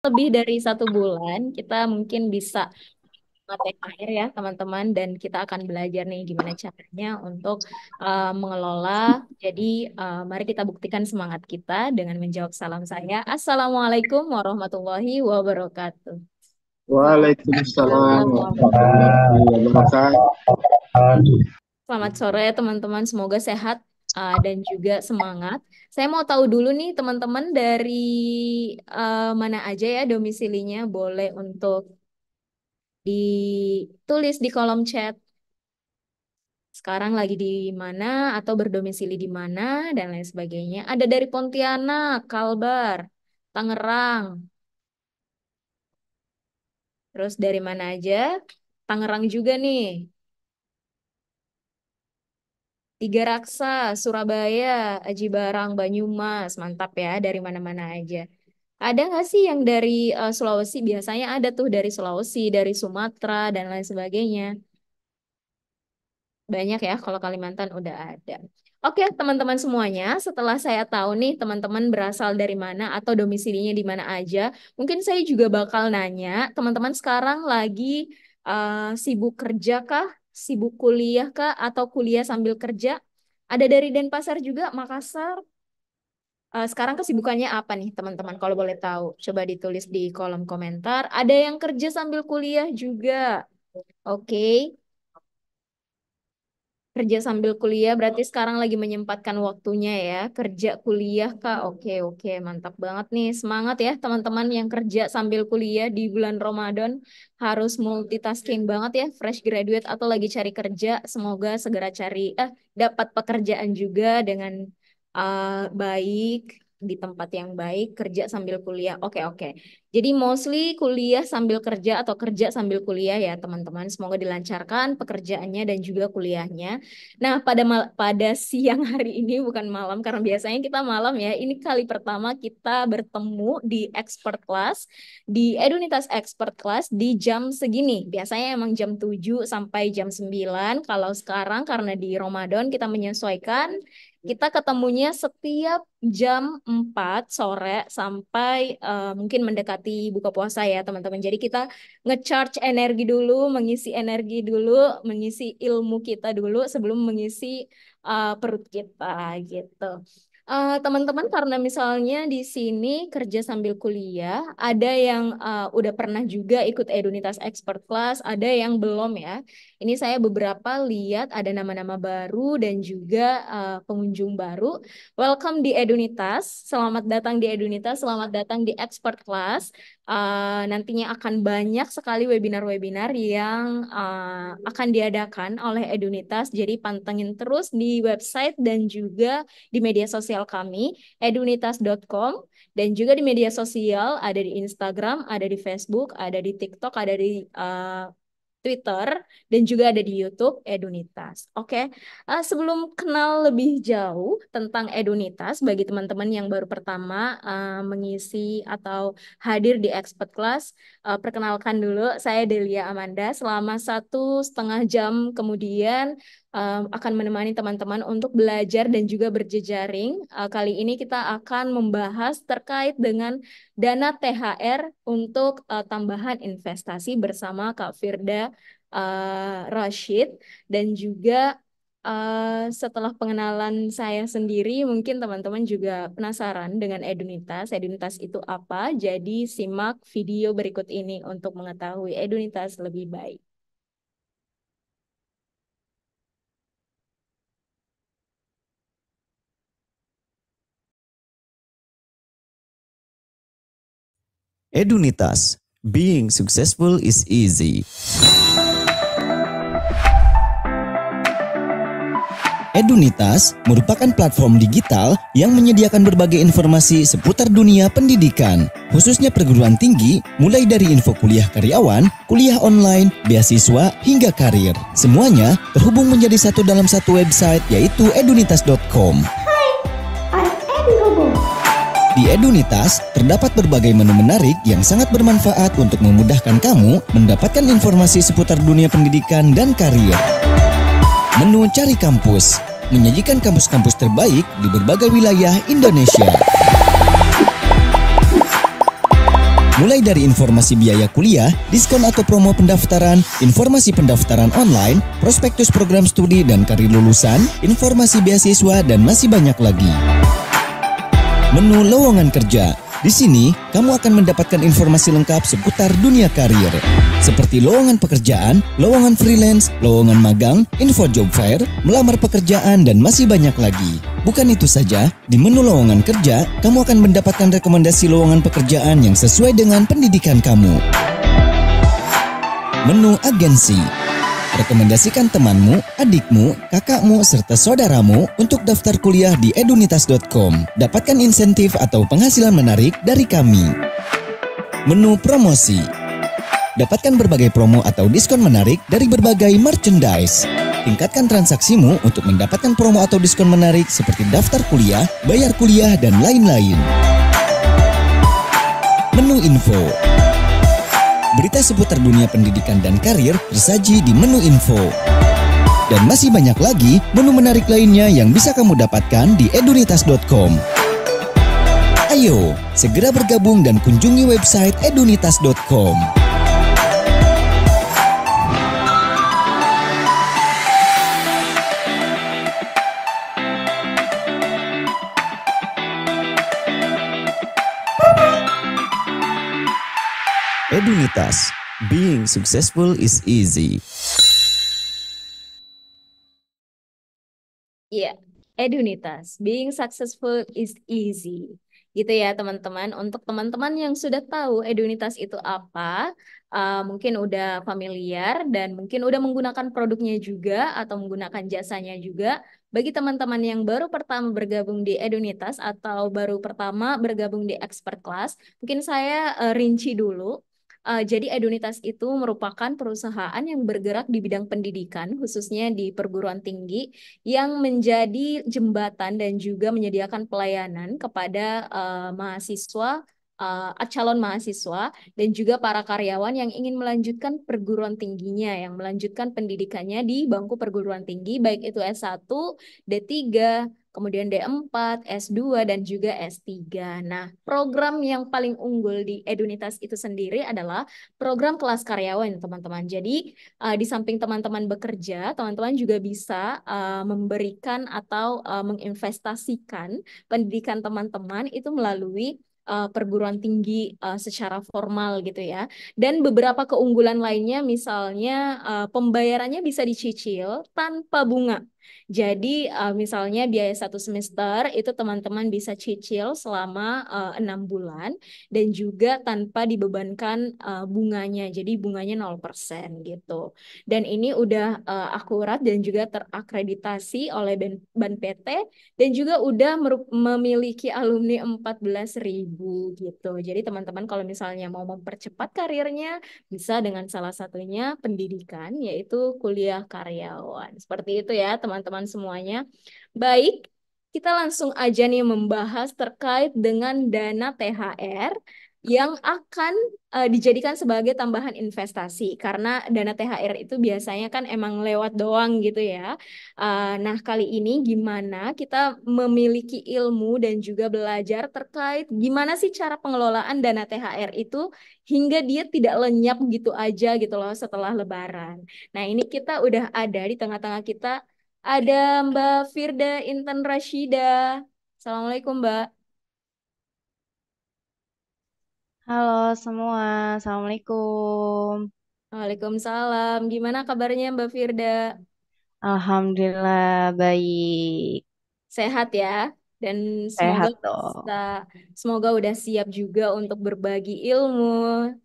lebih dari satu bulan kita mungkin bisa air ya teman-teman dan kita akan belajar nih gimana caranya untuk uh, mengelola. Jadi uh, mari kita buktikan semangat kita dengan menjawab salam saya. Assalamualaikum warahmatullahi wabarakatuh. Waalaikumsalam warahmatullahi wabarakatuh. Selamat sore teman-teman, semoga sehat uh, dan juga semangat. Saya mau tahu dulu nih teman-teman dari uh, mana aja ya domisilinya boleh untuk ditulis di kolom chat. Sekarang lagi di mana atau berdomisili di mana dan lain sebagainya. Ada dari Pontianak, Kalbar, Tangerang. Terus dari mana aja? Tangerang juga nih. Tiga Raksa, Surabaya, Aji Barang, Banyumas, mantap ya dari mana-mana aja. Ada nggak sih yang dari uh, Sulawesi? Biasanya ada tuh dari Sulawesi, dari Sumatera, dan lain sebagainya. Banyak ya kalau Kalimantan udah ada. Oke teman-teman semuanya, setelah saya tahu nih teman-teman berasal dari mana atau domisilinya di mana aja, mungkin saya juga bakal nanya, teman-teman sekarang lagi uh, sibuk kerja kah? sibuk kuliah kah atau kuliah sambil kerja? Ada dari Denpasar juga, Makassar. Uh, sekarang kesibukannya apa nih teman-teman kalau boleh tahu? Coba ditulis di kolom komentar. Ada yang kerja sambil kuliah juga. Oke. Okay kerja sambil kuliah berarti sekarang lagi menyempatkan waktunya ya kerja kuliah kak oke oke mantap banget nih semangat ya teman-teman yang kerja sambil kuliah di bulan Ramadan harus multitasking banget ya fresh graduate atau lagi cari kerja semoga segera cari eh dapat pekerjaan juga dengan uh, baik di tempat yang baik, kerja sambil kuliah. Oke, okay, oke. Okay. Jadi mostly kuliah sambil kerja atau kerja sambil kuliah ya, teman-teman. Semoga dilancarkan pekerjaannya dan juga kuliahnya. Nah, pada pada siang hari ini bukan malam karena biasanya kita malam ya. Ini kali pertama kita bertemu di expert class di Edunitas expert class di jam segini. Biasanya emang jam 7 sampai jam 9. Kalau sekarang karena di Ramadan kita menyesuaikan kita ketemunya setiap jam 4 sore sampai uh, mungkin mendekati buka puasa ya teman-teman. Jadi kita ngecharge energi dulu, mengisi energi dulu, mengisi ilmu kita dulu sebelum mengisi uh, perut kita gitu. teman eh, teman-teman karena misalnya di sini kerja sambil kuliah, ada yang uh, udah pernah juga ikut Edunitas Expert Class, ada yang belum ya. Ini saya beberapa lihat ada nama-nama baru dan juga uh, pengunjung baru. Welcome di Edunitas. Selamat datang di Edunitas. Selamat datang di Expert Class. Uh, nantinya akan banyak sekali webinar-webinar yang uh, akan diadakan oleh Edunitas. Jadi pantengin terus di website dan juga di media sosial kami edunitas.com dan juga di media sosial ada di Instagram, ada di Facebook, ada di TikTok, ada di uh, Twitter dan juga ada di YouTube Edunitas. Oke, okay. uh, eh, sebelum kenal lebih jauh tentang Edunitas bagi teman-teman yang baru pertama uh, mengisi atau hadir di expert class, uh, perkenalkan dulu saya Delia Amanda. Selama satu setengah jam kemudian um, akan menemani teman-teman untuk belajar dan juga berjejaring. Uh, kali ini kita akan membahas terkait dengan dana THR untuk uh, tambahan investasi bersama Kak Firda uh, Rashid dan juga Uh, setelah pengenalan saya sendiri, mungkin teman-teman juga penasaran dengan edunitas. Edunitas itu apa? Jadi simak video berikut ini untuk mengetahui edunitas lebih baik. Edunitas, being successful is easy. Edunitas merupakan platform digital yang menyediakan berbagai informasi seputar dunia pendidikan, khususnya perguruan tinggi, mulai dari info kuliah karyawan, kuliah online, beasiswa, hingga karir. Semuanya terhubung menjadi satu dalam satu website yaitu edunitas.com. Di Edunitas, terdapat berbagai menu menarik yang sangat bermanfaat untuk memudahkan kamu mendapatkan informasi seputar dunia pendidikan dan karir. Menu Cari Kampus menyajikan kampus-kampus terbaik di berbagai wilayah Indonesia. Mulai dari informasi biaya kuliah, diskon atau promo pendaftaran, informasi pendaftaran online, prospektus program studi dan karir lulusan, informasi beasiswa, dan masih banyak lagi menu lowongan kerja. Di sini, kamu akan mendapatkan informasi lengkap seputar dunia karir. Seperti lowongan pekerjaan, lowongan freelance, lowongan magang, info job fair, melamar pekerjaan, dan masih banyak lagi. Bukan itu saja, di menu lowongan kerja, kamu akan mendapatkan rekomendasi lowongan pekerjaan yang sesuai dengan pendidikan kamu. Menu agensi Rekomendasikan temanmu, adikmu, kakakmu, serta saudaramu untuk daftar kuliah di edunitas.com. Dapatkan insentif atau penghasilan menarik dari kami. Menu promosi Dapatkan berbagai promo atau diskon menarik dari berbagai merchandise. Tingkatkan transaksimu untuk mendapatkan promo atau diskon menarik seperti daftar kuliah, bayar kuliah, dan lain-lain. Menu info Berita seputar dunia pendidikan dan karir tersaji di menu info. Dan masih banyak lagi menu menarik lainnya yang bisa kamu dapatkan di edunitas.com. Ayo, segera bergabung dan kunjungi website edunitas.com. Komunitas Being successful is easy. Iya, yeah. Edunitas Being successful is easy. Gitu ya teman-teman. Untuk teman-teman yang sudah tahu Edunitas itu apa, uh, mungkin udah familiar dan mungkin udah menggunakan produknya juga atau menggunakan jasanya juga. Bagi teman-teman yang baru pertama bergabung di Edunitas atau baru pertama bergabung di Expert Class, mungkin saya uh, rinci dulu Uh, jadi Edunitas itu merupakan perusahaan yang bergerak di bidang pendidikan, khususnya di perguruan tinggi, yang menjadi jembatan dan juga menyediakan pelayanan kepada uh, mahasiswa uh, calon mahasiswa dan juga para karyawan yang ingin melanjutkan perguruan tingginya, yang melanjutkan pendidikannya di bangku perguruan tinggi, baik itu S1, D3, kemudian D4, S2, dan juga S3. Nah, program yang paling unggul di Edunitas itu sendiri adalah program kelas karyawan, teman-teman. Jadi, uh, di samping teman-teman bekerja, teman-teman juga bisa uh, memberikan atau uh, menginvestasikan pendidikan teman-teman itu melalui uh, perguruan tinggi uh, secara formal gitu ya. Dan beberapa keunggulan lainnya misalnya uh, pembayarannya bisa dicicil tanpa bunga. Jadi uh, misalnya biaya satu semester itu teman-teman bisa cicil selama eh, enam bulan dan juga tanpa dibebankan uh, bunganya. Jadi bunganya 0% gitu. Dan ini udah uh, akurat dan juga terakreditasi oleh BAN, BAN PT dan juga udah memiliki alumni ribu gitu. Jadi teman-teman kalau misalnya mau mempercepat karirnya bisa dengan salah satunya pendidikan yaitu kuliah karyawan. Seperti itu ya teman teman-teman semuanya. Baik, kita langsung aja nih membahas terkait dengan dana THR yang akan uh, dijadikan sebagai tambahan investasi karena dana THR itu biasanya kan emang lewat doang gitu ya. Uh, nah kali ini gimana kita memiliki ilmu dan juga belajar terkait gimana sih cara pengelolaan dana THR itu hingga dia tidak lenyap gitu aja gitu loh setelah Lebaran. Nah ini kita udah ada di tengah-tengah kita ada Mbak Firda Intan Rashida. Assalamualaikum Mbak. Halo semua, Assalamualaikum. Waalaikumsalam. Gimana kabarnya Mbak Firda? Alhamdulillah baik. Sehat ya? Dan semoga Sehat bisa, semoga udah siap juga untuk berbagi ilmu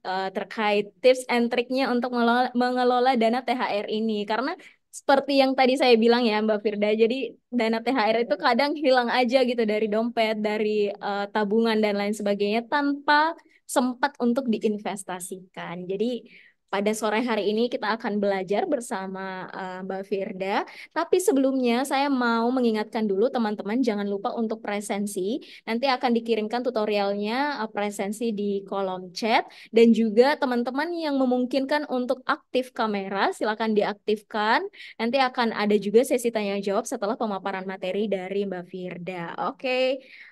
uh, terkait tips and triknya untuk mengelola, mengelola dana THR ini. Karena seperti yang tadi saya bilang ya Mbak Firda, jadi dana THR itu kadang hilang aja gitu dari dompet, dari uh, tabungan dan lain sebagainya tanpa sempat untuk diinvestasikan. Jadi pada sore hari ini kita akan belajar bersama uh, Mbak Firda. Tapi sebelumnya saya mau mengingatkan dulu teman-teman jangan lupa untuk presensi. Nanti akan dikirimkan tutorialnya uh, presensi di kolom chat dan juga teman-teman yang memungkinkan untuk aktif kamera silakan diaktifkan. Nanti akan ada juga sesi tanya jawab setelah pemaparan materi dari Mbak Firda. Oke. Okay.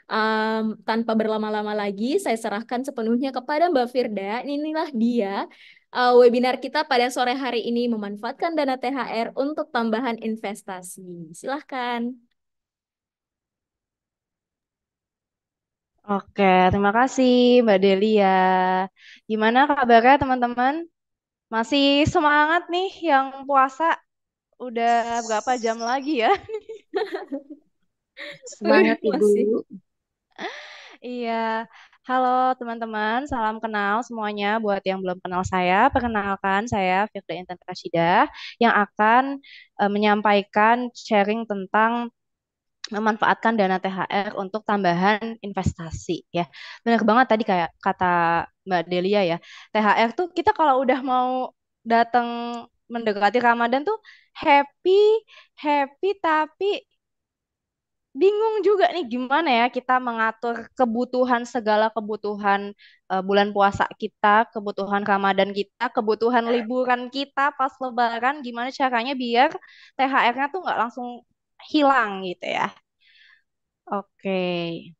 Um, tanpa berlama-lama lagi, saya serahkan sepenuhnya kepada Mbak Firda. Inilah dia uh, webinar kita pada sore hari ini memanfaatkan dana THR untuk tambahan investasi. Silahkan. Oke, terima kasih Mbak Delia. Gimana kabarnya teman-teman? Masih semangat nih yang puasa? Udah berapa jam lagi ya? Semangat Ibu. Iya, halo teman-teman, salam kenal semuanya. Buat yang belum kenal saya, perkenalkan saya Firda Intan Rashida yang akan eh, menyampaikan sharing tentang memanfaatkan dana THR untuk tambahan investasi ya. Benar banget tadi kayak kata Mbak Delia ya. THR tuh kita kalau udah mau datang mendekati Ramadan tuh happy, happy tapi bingung juga nih gimana ya kita mengatur kebutuhan segala kebutuhan uh, bulan puasa kita, kebutuhan Ramadan kita, kebutuhan liburan kita pas Lebaran, gimana caranya biar THR-nya tuh nggak langsung hilang gitu ya. Oke. Okay.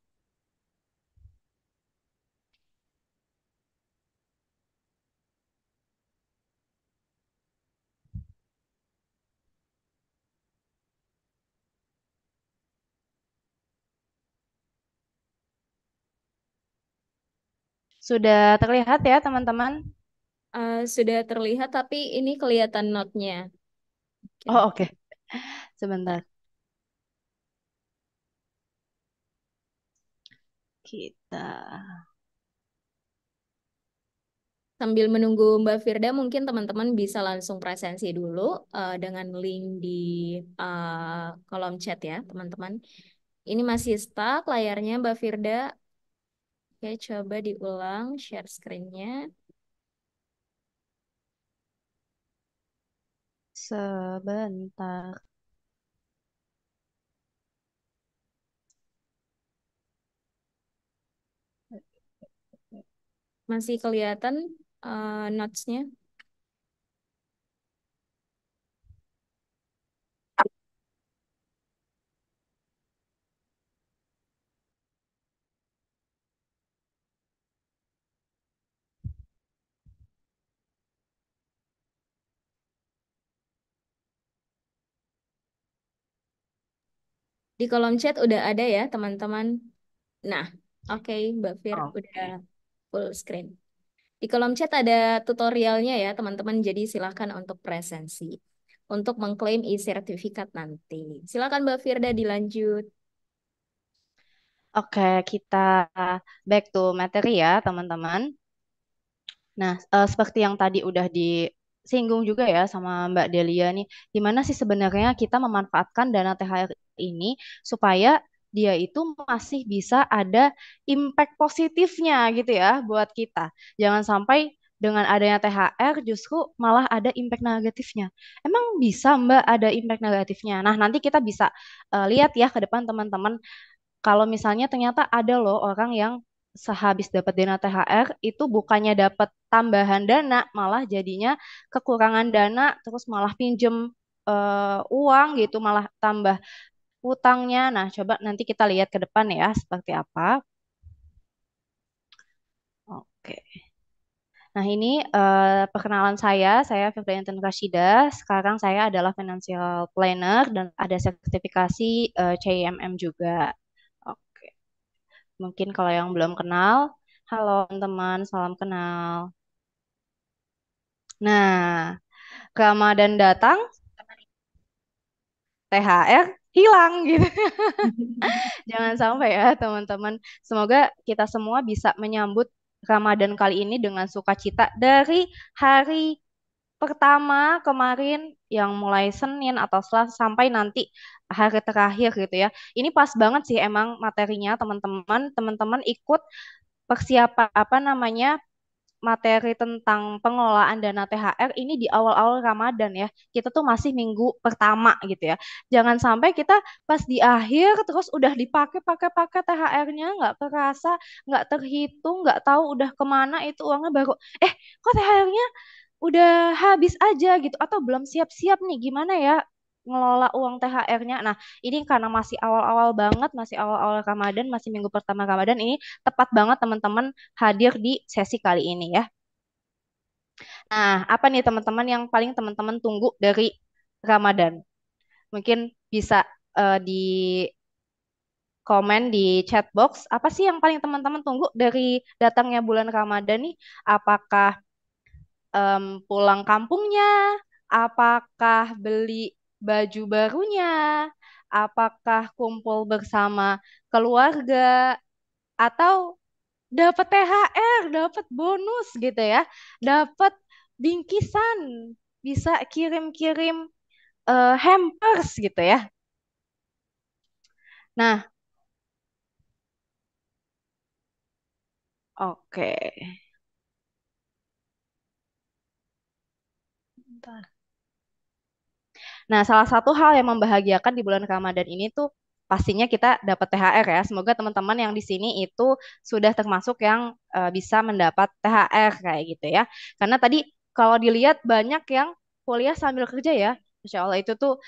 Sudah terlihat ya, teman-teman? Uh, sudah terlihat, tapi ini kelihatan notnya. Oh, oke. Okay. Sebentar. Kita... Sambil menunggu Mbak Firda, mungkin teman-teman bisa langsung presensi dulu uh, dengan link di uh, kolom chat ya, teman-teman. Ini masih stuck layarnya Mbak Firda. Oke, coba diulang share screen-nya. Sebentar. Masih kelihatan uh, notes-nya? Di kolom chat udah ada ya, teman-teman. Nah, oke, okay, Mbak Fir oh. udah full screen. Di kolom chat ada tutorialnya ya, teman-teman. Jadi silahkan untuk presensi untuk mengklaim e-sertifikat nanti. Silakan Mbak Firda dilanjut. Oke, kita back to materi ya, teman-teman. Nah, eh, seperti yang tadi udah di singgung juga ya sama Mbak Delia nih, gimana sih sebenarnya kita memanfaatkan dana THR ini supaya dia itu masih bisa ada impact positifnya gitu ya buat kita. Jangan sampai dengan adanya THR justru malah ada impact negatifnya. Emang bisa Mbak ada impact negatifnya. Nah, nanti kita bisa uh, lihat ya ke depan teman-teman kalau misalnya ternyata ada loh orang yang sehabis dapat dana THR itu bukannya dapat tambahan dana malah jadinya kekurangan dana terus malah pinjem uh, uang gitu malah tambah utangnya. Nah, coba nanti kita lihat ke depan ya seperti apa. Oke. Nah, ini uh, perkenalan saya. Saya Fitrianten Rashida. Sekarang saya adalah financial planner dan ada sertifikasi uh, eh, CIMM juga. Mungkin kalau yang belum kenal, halo teman, salam kenal. Nah, Ramadan datang, THR hilang gitu. Jangan sampai ya teman-teman. Semoga kita semua bisa menyambut Ramadan kali ini dengan sukacita dari hari pertama kemarin yang mulai Senin atau setelah sampai nanti hari terakhir gitu ya. Ini pas banget sih emang materinya teman-teman, teman-teman ikut persiapan apa namanya materi tentang pengelolaan dana THR ini di awal-awal Ramadan ya. Kita tuh masih minggu pertama gitu ya. Jangan sampai kita pas di akhir terus udah dipakai-pakai-pakai THR-nya nggak terasa, nggak terhitung, nggak tahu udah kemana itu uangnya baru. Eh kok THR-nya udah habis aja gitu atau belum siap-siap nih gimana ya ngelola uang THR-nya. Nah, ini karena masih awal-awal banget, masih awal-awal Ramadan, masih minggu pertama Ramadan ini tepat banget teman-teman hadir di sesi kali ini ya. Nah, apa nih teman-teman yang paling teman-teman tunggu dari Ramadan? Mungkin bisa uh, di komen di chat box, apa sih yang paling teman-teman tunggu dari datangnya bulan Ramadan nih? Apakah um, pulang kampungnya, apakah beli baju barunya, apakah kumpul bersama keluarga, atau dapat THR, dapat bonus gitu ya, dapat bingkisan, bisa kirim-kirim uh, hampers gitu ya. Nah, oke. Okay. Nah, salah satu hal yang membahagiakan di bulan Ramadan ini tuh pastinya kita dapat THR ya. Semoga teman-teman yang di sini itu sudah termasuk yang uh, bisa mendapat THR kayak gitu ya. Karena tadi kalau dilihat banyak yang kuliah sambil kerja ya. Insya Allah itu tuh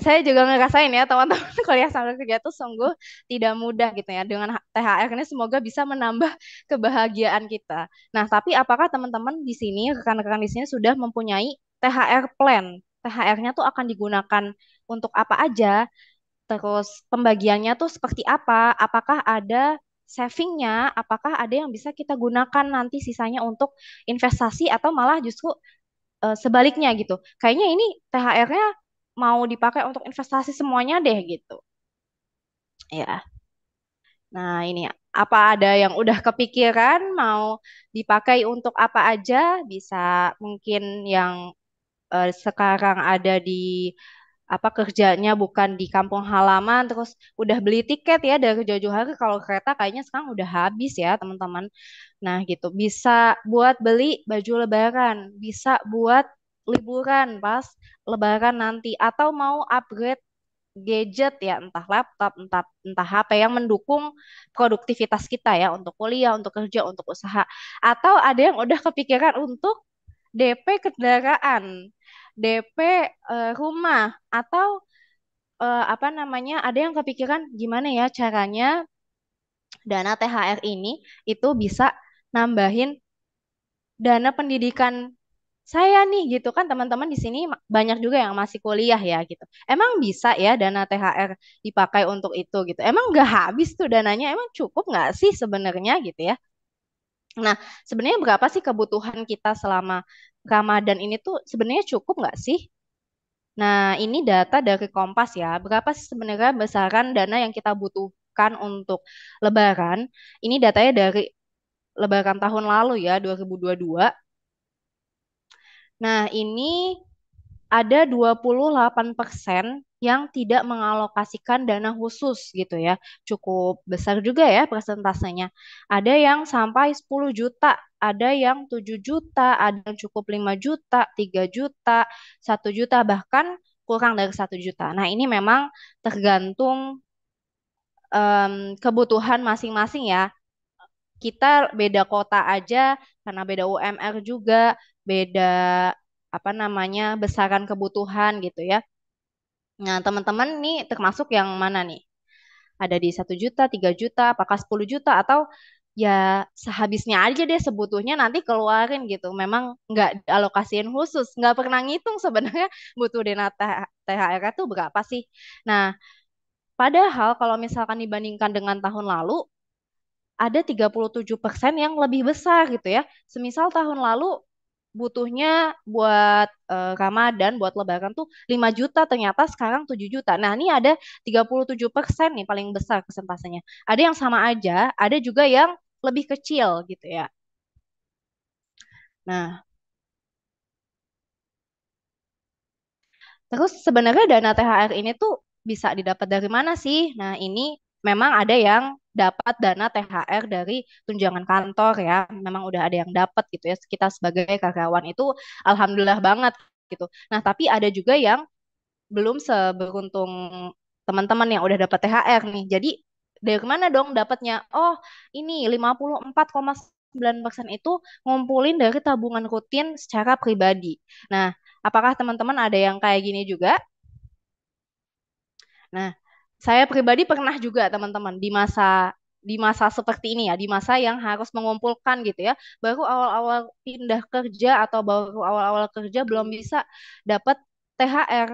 saya juga ngerasain ya teman-teman kuliah sambil kerja tuh sungguh tidak mudah gitu ya dengan THR ini semoga bisa menambah kebahagiaan kita. Nah, tapi apakah teman-teman di sini rekan-rekan di sini sudah mempunyai THR plan? THR-nya tuh akan digunakan untuk apa aja? Terus pembagiannya tuh seperti apa? Apakah ada savingnya? Apakah ada yang bisa kita gunakan nanti sisanya untuk investasi atau malah justru eh, sebaliknya gitu? Kayaknya ini THR-nya mau dipakai untuk investasi semuanya deh gitu. Ya. Nah, ini apa ada yang udah kepikiran mau dipakai untuk apa aja? Bisa mungkin yang eh, sekarang ada di apa kerjanya bukan di kampung halaman terus udah beli tiket ya dari jauh-jauh hari kalau kereta kayaknya sekarang udah habis ya teman-teman nah gitu bisa buat beli baju lebaran bisa buat liburan pas lebaran nanti atau mau upgrade gadget ya entah laptop entah entah HP yang mendukung produktivitas kita ya untuk kuliah untuk kerja untuk usaha atau ada yang udah kepikiran untuk DP kendaraan DP uh, eh, rumah atau uh, apa namanya ada yang kepikiran gimana ya caranya dana THR ini itu bisa nambahin dana pendidikan saya nih gitu kan teman-teman di sini banyak juga yang masih kuliah ya gitu. Emang bisa ya dana THR dipakai untuk itu gitu. Emang gak habis tuh dananya, emang cukup nggak sih sebenarnya gitu ya. Nah, sebenarnya berapa sih kebutuhan kita selama Ramadan ini tuh sebenarnya cukup nggak sih? Nah, ini data dari Kompas ya. Berapa sih sebenarnya besaran dana yang kita butuhkan untuk Lebaran? Ini datanya dari Lebaran tahun lalu ya, 2022 Nah, ini ada 28% yang tidak mengalokasikan dana khusus gitu ya. Cukup besar juga ya persentasenya. Ada yang sampai 10 juta, ada yang 7 juta, ada yang cukup 5 juta, 3 juta, 1 juta, bahkan kurang dari 1 juta. Nah ini memang tergantung um, kebutuhan masing-masing ya kita beda kota aja karena beda UMR juga, beda apa namanya besaran kebutuhan gitu ya. Nah, teman-teman nih termasuk yang mana nih? Ada di satu juta, tiga juta, apakah 10 juta atau ya sehabisnya aja deh sebutuhnya nanti keluarin gitu. Memang nggak alokasiin khusus, nggak pernah ngitung sebenarnya butuh dana THR tuh berapa sih. Nah, padahal kalau misalkan dibandingkan dengan tahun lalu, ada 37% yang lebih besar gitu ya. Semisal tahun lalu butuhnya buat uh, Ramadan, buat Lebaran tuh 5 juta, ternyata sekarang 7 juta. Nah, ini ada 37% nih paling besar persentasenya. Ada yang sama aja, ada juga yang lebih kecil gitu ya. Nah, terus sebenarnya dana THR ini tuh bisa didapat dari mana sih? Nah, ini memang ada yang dapat dana THR dari tunjangan kantor ya. Memang udah ada yang dapat gitu ya. Kita sebagai karyawan itu alhamdulillah banget gitu. Nah, tapi ada juga yang belum seberuntung teman-teman yang udah dapat THR nih. Jadi dari mana dong dapatnya? Oh, ini 54,9% itu ngumpulin dari tabungan rutin secara pribadi. Nah, apakah teman-teman ada yang kayak gini juga? Nah, saya pribadi pernah juga teman-teman di masa di masa seperti ini ya, di masa yang harus mengumpulkan gitu ya. Baru awal-awal pindah kerja atau baru awal-awal kerja belum bisa dapat THR.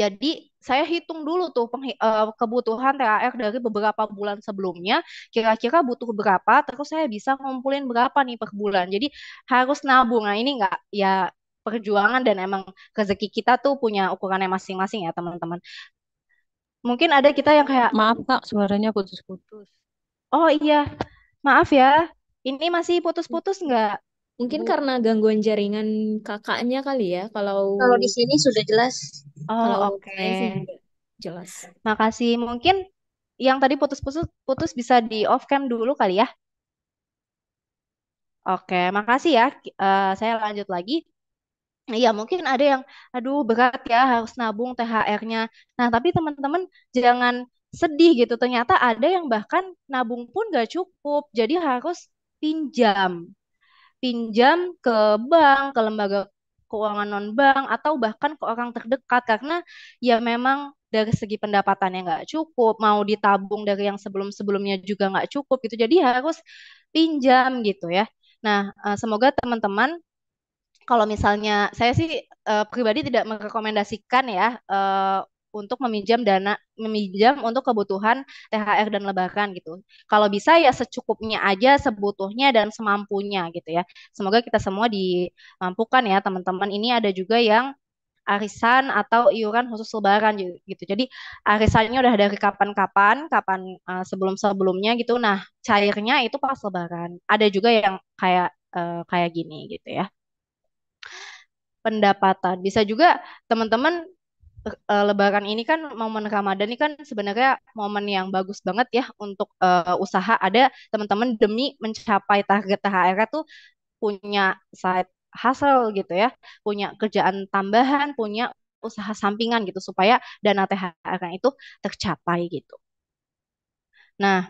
Jadi saya hitung dulu tuh eh, kebutuhan THR dari beberapa bulan sebelumnya, kira-kira butuh berapa, terus saya bisa ngumpulin berapa nih per bulan. Jadi harus nabung. Nah ini enggak ya perjuangan dan emang rezeki kita tuh punya ukurannya masing-masing ya teman-teman. Mungkin ada kita yang kayak Maaf Kak, suaranya putus-putus. Oh iya, maaf ya. Ini masih putus-putus nggak? Mungkin karena gangguan jaringan kakaknya kali ya. Kalau kalau di sini sudah jelas. Oh, oke. Okay. Jelas. Makasih. Mungkin yang tadi putus-putus putus bisa di off cam dulu kali ya. Oke, makasih ya. Uh, saya lanjut lagi. Iya, mungkin ada yang, aduh berat ya harus nabung THR-nya. Nah, tapi teman-teman jangan sedih gitu. Ternyata ada yang bahkan nabung pun gak cukup, jadi harus pinjam. Pinjam ke bank, ke lembaga keuangan non-bank, atau bahkan ke orang terdekat. Karena ya memang dari segi pendapatannya nggak cukup, mau ditabung dari yang sebelum-sebelumnya juga nggak cukup gitu. Jadi harus pinjam gitu ya. Nah, eh, semoga teman-teman kalau misalnya saya sih uh, pribadi tidak merekomendasikan ya uh, untuk meminjam dana meminjam untuk kebutuhan THR dan lebaran gitu. Kalau bisa ya secukupnya aja, sebutuhnya dan semampunya gitu ya. Semoga kita semua dimampukan ya teman-teman. Ini ada juga yang arisan atau iuran khusus lebaran gitu. Jadi arisannya udah dari kapan-kapan, kapan uh, sebelum-sebelumnya gitu. Nah, cairnya itu pas lebaran. Ada juga yang kayak uh, kayak gini gitu ya pendapatan. Bisa juga teman-teman uh, Lebaran ini kan momen Ramadan ini kan sebenarnya momen yang bagus banget ya untuk uh, usaha. Ada teman-teman demi mencapai target THR tuh punya side hustle gitu ya, punya kerjaan tambahan, punya usaha sampingan gitu supaya dana THR itu tercapai gitu. Nah,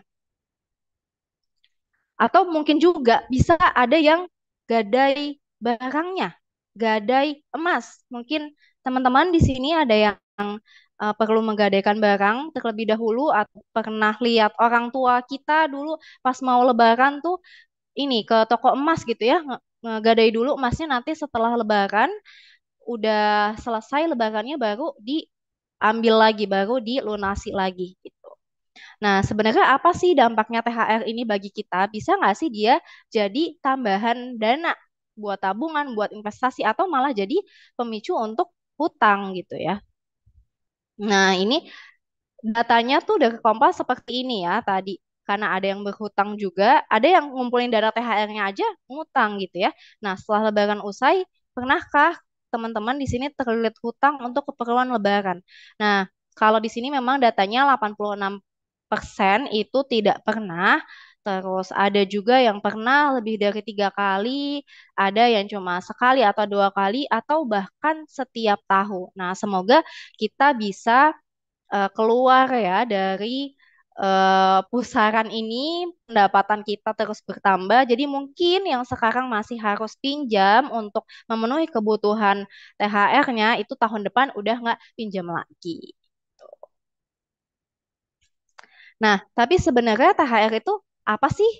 atau mungkin juga bisa ada yang gadai barangnya gadai emas. Mungkin teman-teman di sini ada yang uh, perlu menggadaikan barang terlebih dahulu atau pernah lihat orang tua kita dulu pas mau lebaran tuh ini ke toko emas gitu ya ngegadai dulu emasnya nanti setelah lebaran udah selesai lebarannya baru diambil lagi baru dilunasi lagi gitu. Nah, sebenarnya apa sih dampaknya THR ini bagi kita? Bisa nggak sih dia jadi tambahan dana buat tabungan, buat investasi atau malah jadi pemicu untuk hutang gitu ya. Nah, ini datanya tuh udah Kompas seperti ini ya tadi karena ada yang berhutang juga, ada yang ngumpulin dana THR-nya aja ngutang gitu ya. Nah, setelah lebaran usai, pernahkah teman-teman di sini terlilit hutang untuk keperluan lebaran? Nah, kalau di sini memang datanya 86 persen itu tidak pernah Terus ada juga yang pernah lebih dari tiga kali, ada yang cuma sekali atau dua kali, atau bahkan setiap tahun. Nah, semoga kita bisa uh, keluar ya dari uh, pusaran ini pendapatan kita terus bertambah. Jadi mungkin yang sekarang masih harus pinjam untuk memenuhi kebutuhan THR-nya itu tahun depan udah nggak pinjam lagi. Nah, tapi sebenarnya THR itu apa sih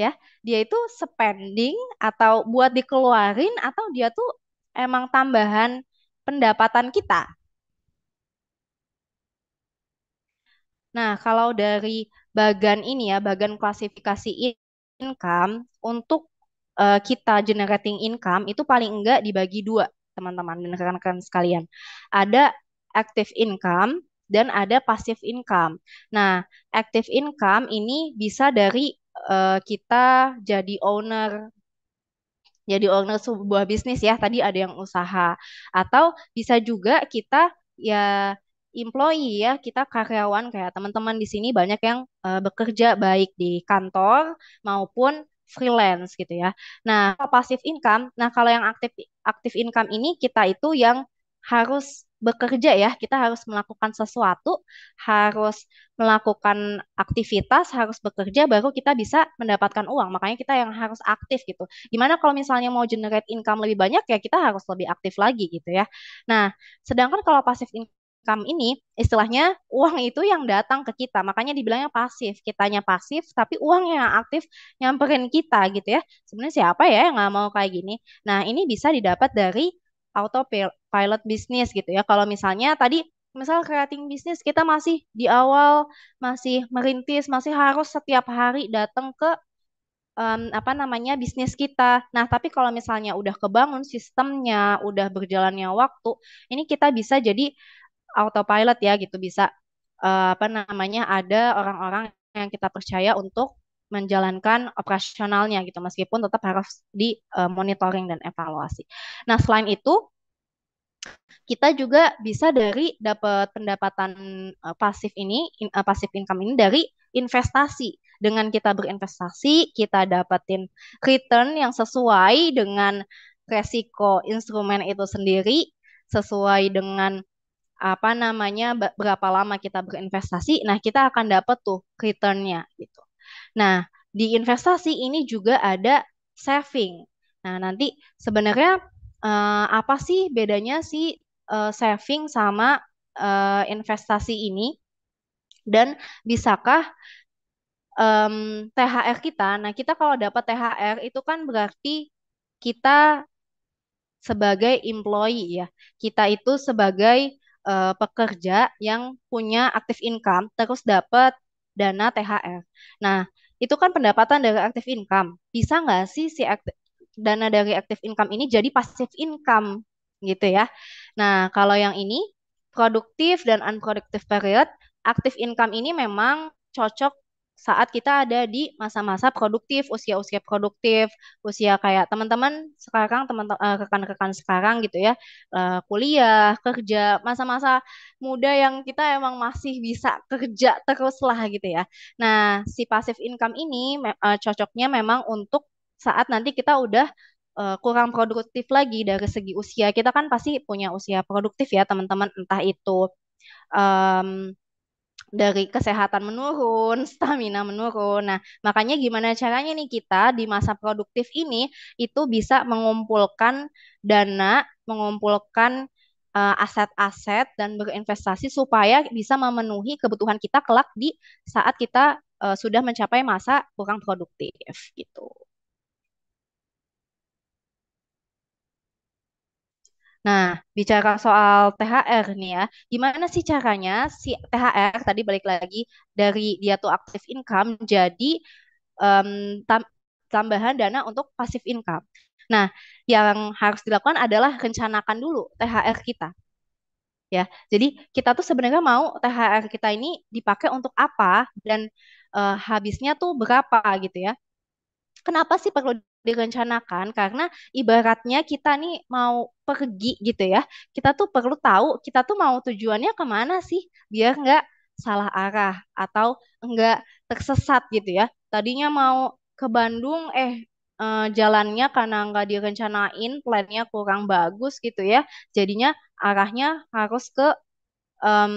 ya dia itu spending atau buat dikeluarin atau dia tuh emang tambahan pendapatan kita. Nah, kalau dari bagan ini ya, bagan klasifikasi income untuk uh, kita generating income itu paling enggak dibagi dua, teman-teman dan rekan-rekan sekalian. Ada active income dan ada passive income. Nah, active income ini bisa dari uh, kita jadi owner jadi owner sebuah bisnis ya, tadi ada yang usaha atau bisa juga kita ya employee ya kita karyawan kayak teman-teman di sini banyak yang uh, bekerja baik di kantor maupun freelance gitu ya. Nah, passive income, nah kalau yang aktif aktif income ini kita itu yang harus bekerja ya, kita harus melakukan sesuatu, harus melakukan aktivitas, harus bekerja baru kita bisa mendapatkan uang. Makanya kita yang harus aktif gitu. Gimana kalau misalnya mau generate income lebih banyak ya kita harus lebih aktif lagi gitu ya. Nah, sedangkan kalau pasif income ini istilahnya uang itu yang datang ke kita. Makanya dibilangnya pasif. Kitanya pasif tapi uang yang aktif nyamperin kita gitu ya. Sebenarnya siapa ya yang nggak mau kayak gini? Nah, ini bisa didapat dari autopilot bisnis gitu ya. Kalau misalnya tadi misal creating bisnis kita masih di awal masih merintis masih harus setiap hari datang ke um, apa namanya bisnis kita nah tapi kalau misalnya udah kebangun sistemnya udah berjalannya waktu ini kita bisa jadi autopilot ya gitu bisa uh, apa namanya ada orang-orang yang kita percaya untuk menjalankan operasionalnya gitu meskipun tetap harus di uh, monitoring dan evaluasi. Nah, selain itu kita juga bisa dari dapat pendapatan uh, pasif ini in, uh, pasif income ini dari investasi. Dengan kita berinvestasi, kita dapetin return yang sesuai dengan resiko instrumen itu sendiri, sesuai dengan apa namanya berapa lama kita berinvestasi. Nah, kita akan dapat tuh returnnya gitu. Nah, di investasi ini juga ada saving. Nah, nanti sebenarnya uh, apa sih bedanya si uh, saving sama uh, investasi ini? Dan bisakah um, THR kita? Nah, kita kalau dapat THR itu kan berarti kita sebagai employee ya. Kita itu sebagai uh, pekerja yang punya active income terus dapat dana THR. Nah, itu kan pendapatan dari active income. Bisa nggak sih si dana dari active income ini jadi passive income gitu ya. Nah, kalau yang ini produktif dan unproductive period, active income ini memang cocok saat kita ada di masa-masa produktif, usia-usia produktif, usia kayak teman-teman sekarang, teman teman eh, rekan-rekan sekarang gitu ya, eh, kuliah, kerja, masa-masa muda yang kita emang masih bisa kerja terus lah gitu ya. Nah, si passive income ini eh, cocoknya memang untuk saat nanti kita udah kurang produktif lagi dari segi usia. Kita kan pasti punya usia produktif ya, teman-teman, entah itu um, dari kesehatan menurun, stamina menurun. Nah, makanya gimana caranya nih kita di masa produktif ini itu bisa mengumpulkan dana, mengumpulkan eh, aset-aset uh, dan berinvestasi supaya bisa memenuhi kebutuhan kita kelak di saat kita uh, sudah mencapai masa kurang produktif gitu. Nah, bicara soal THR nih ya, gimana sih caranya si THR tadi balik lagi dari dia tuh aktif income jadi um, tam tambahan dana untuk pasif income. Nah, yang harus dilakukan adalah rencanakan dulu THR kita. Ya, jadi kita tuh sebenarnya mau THR kita ini dipakai untuk apa dan uh, habisnya tuh berapa gitu ya. Kenapa sih perlu direncanakan karena ibaratnya kita nih mau pergi gitu ya kita tuh perlu tahu kita tuh mau tujuannya kemana sih biar nggak salah arah atau enggak tersesat gitu ya tadinya mau ke Bandung eh, eh jalannya karena nggak direncanain plannya kurang bagus gitu ya jadinya arahnya harus ke um,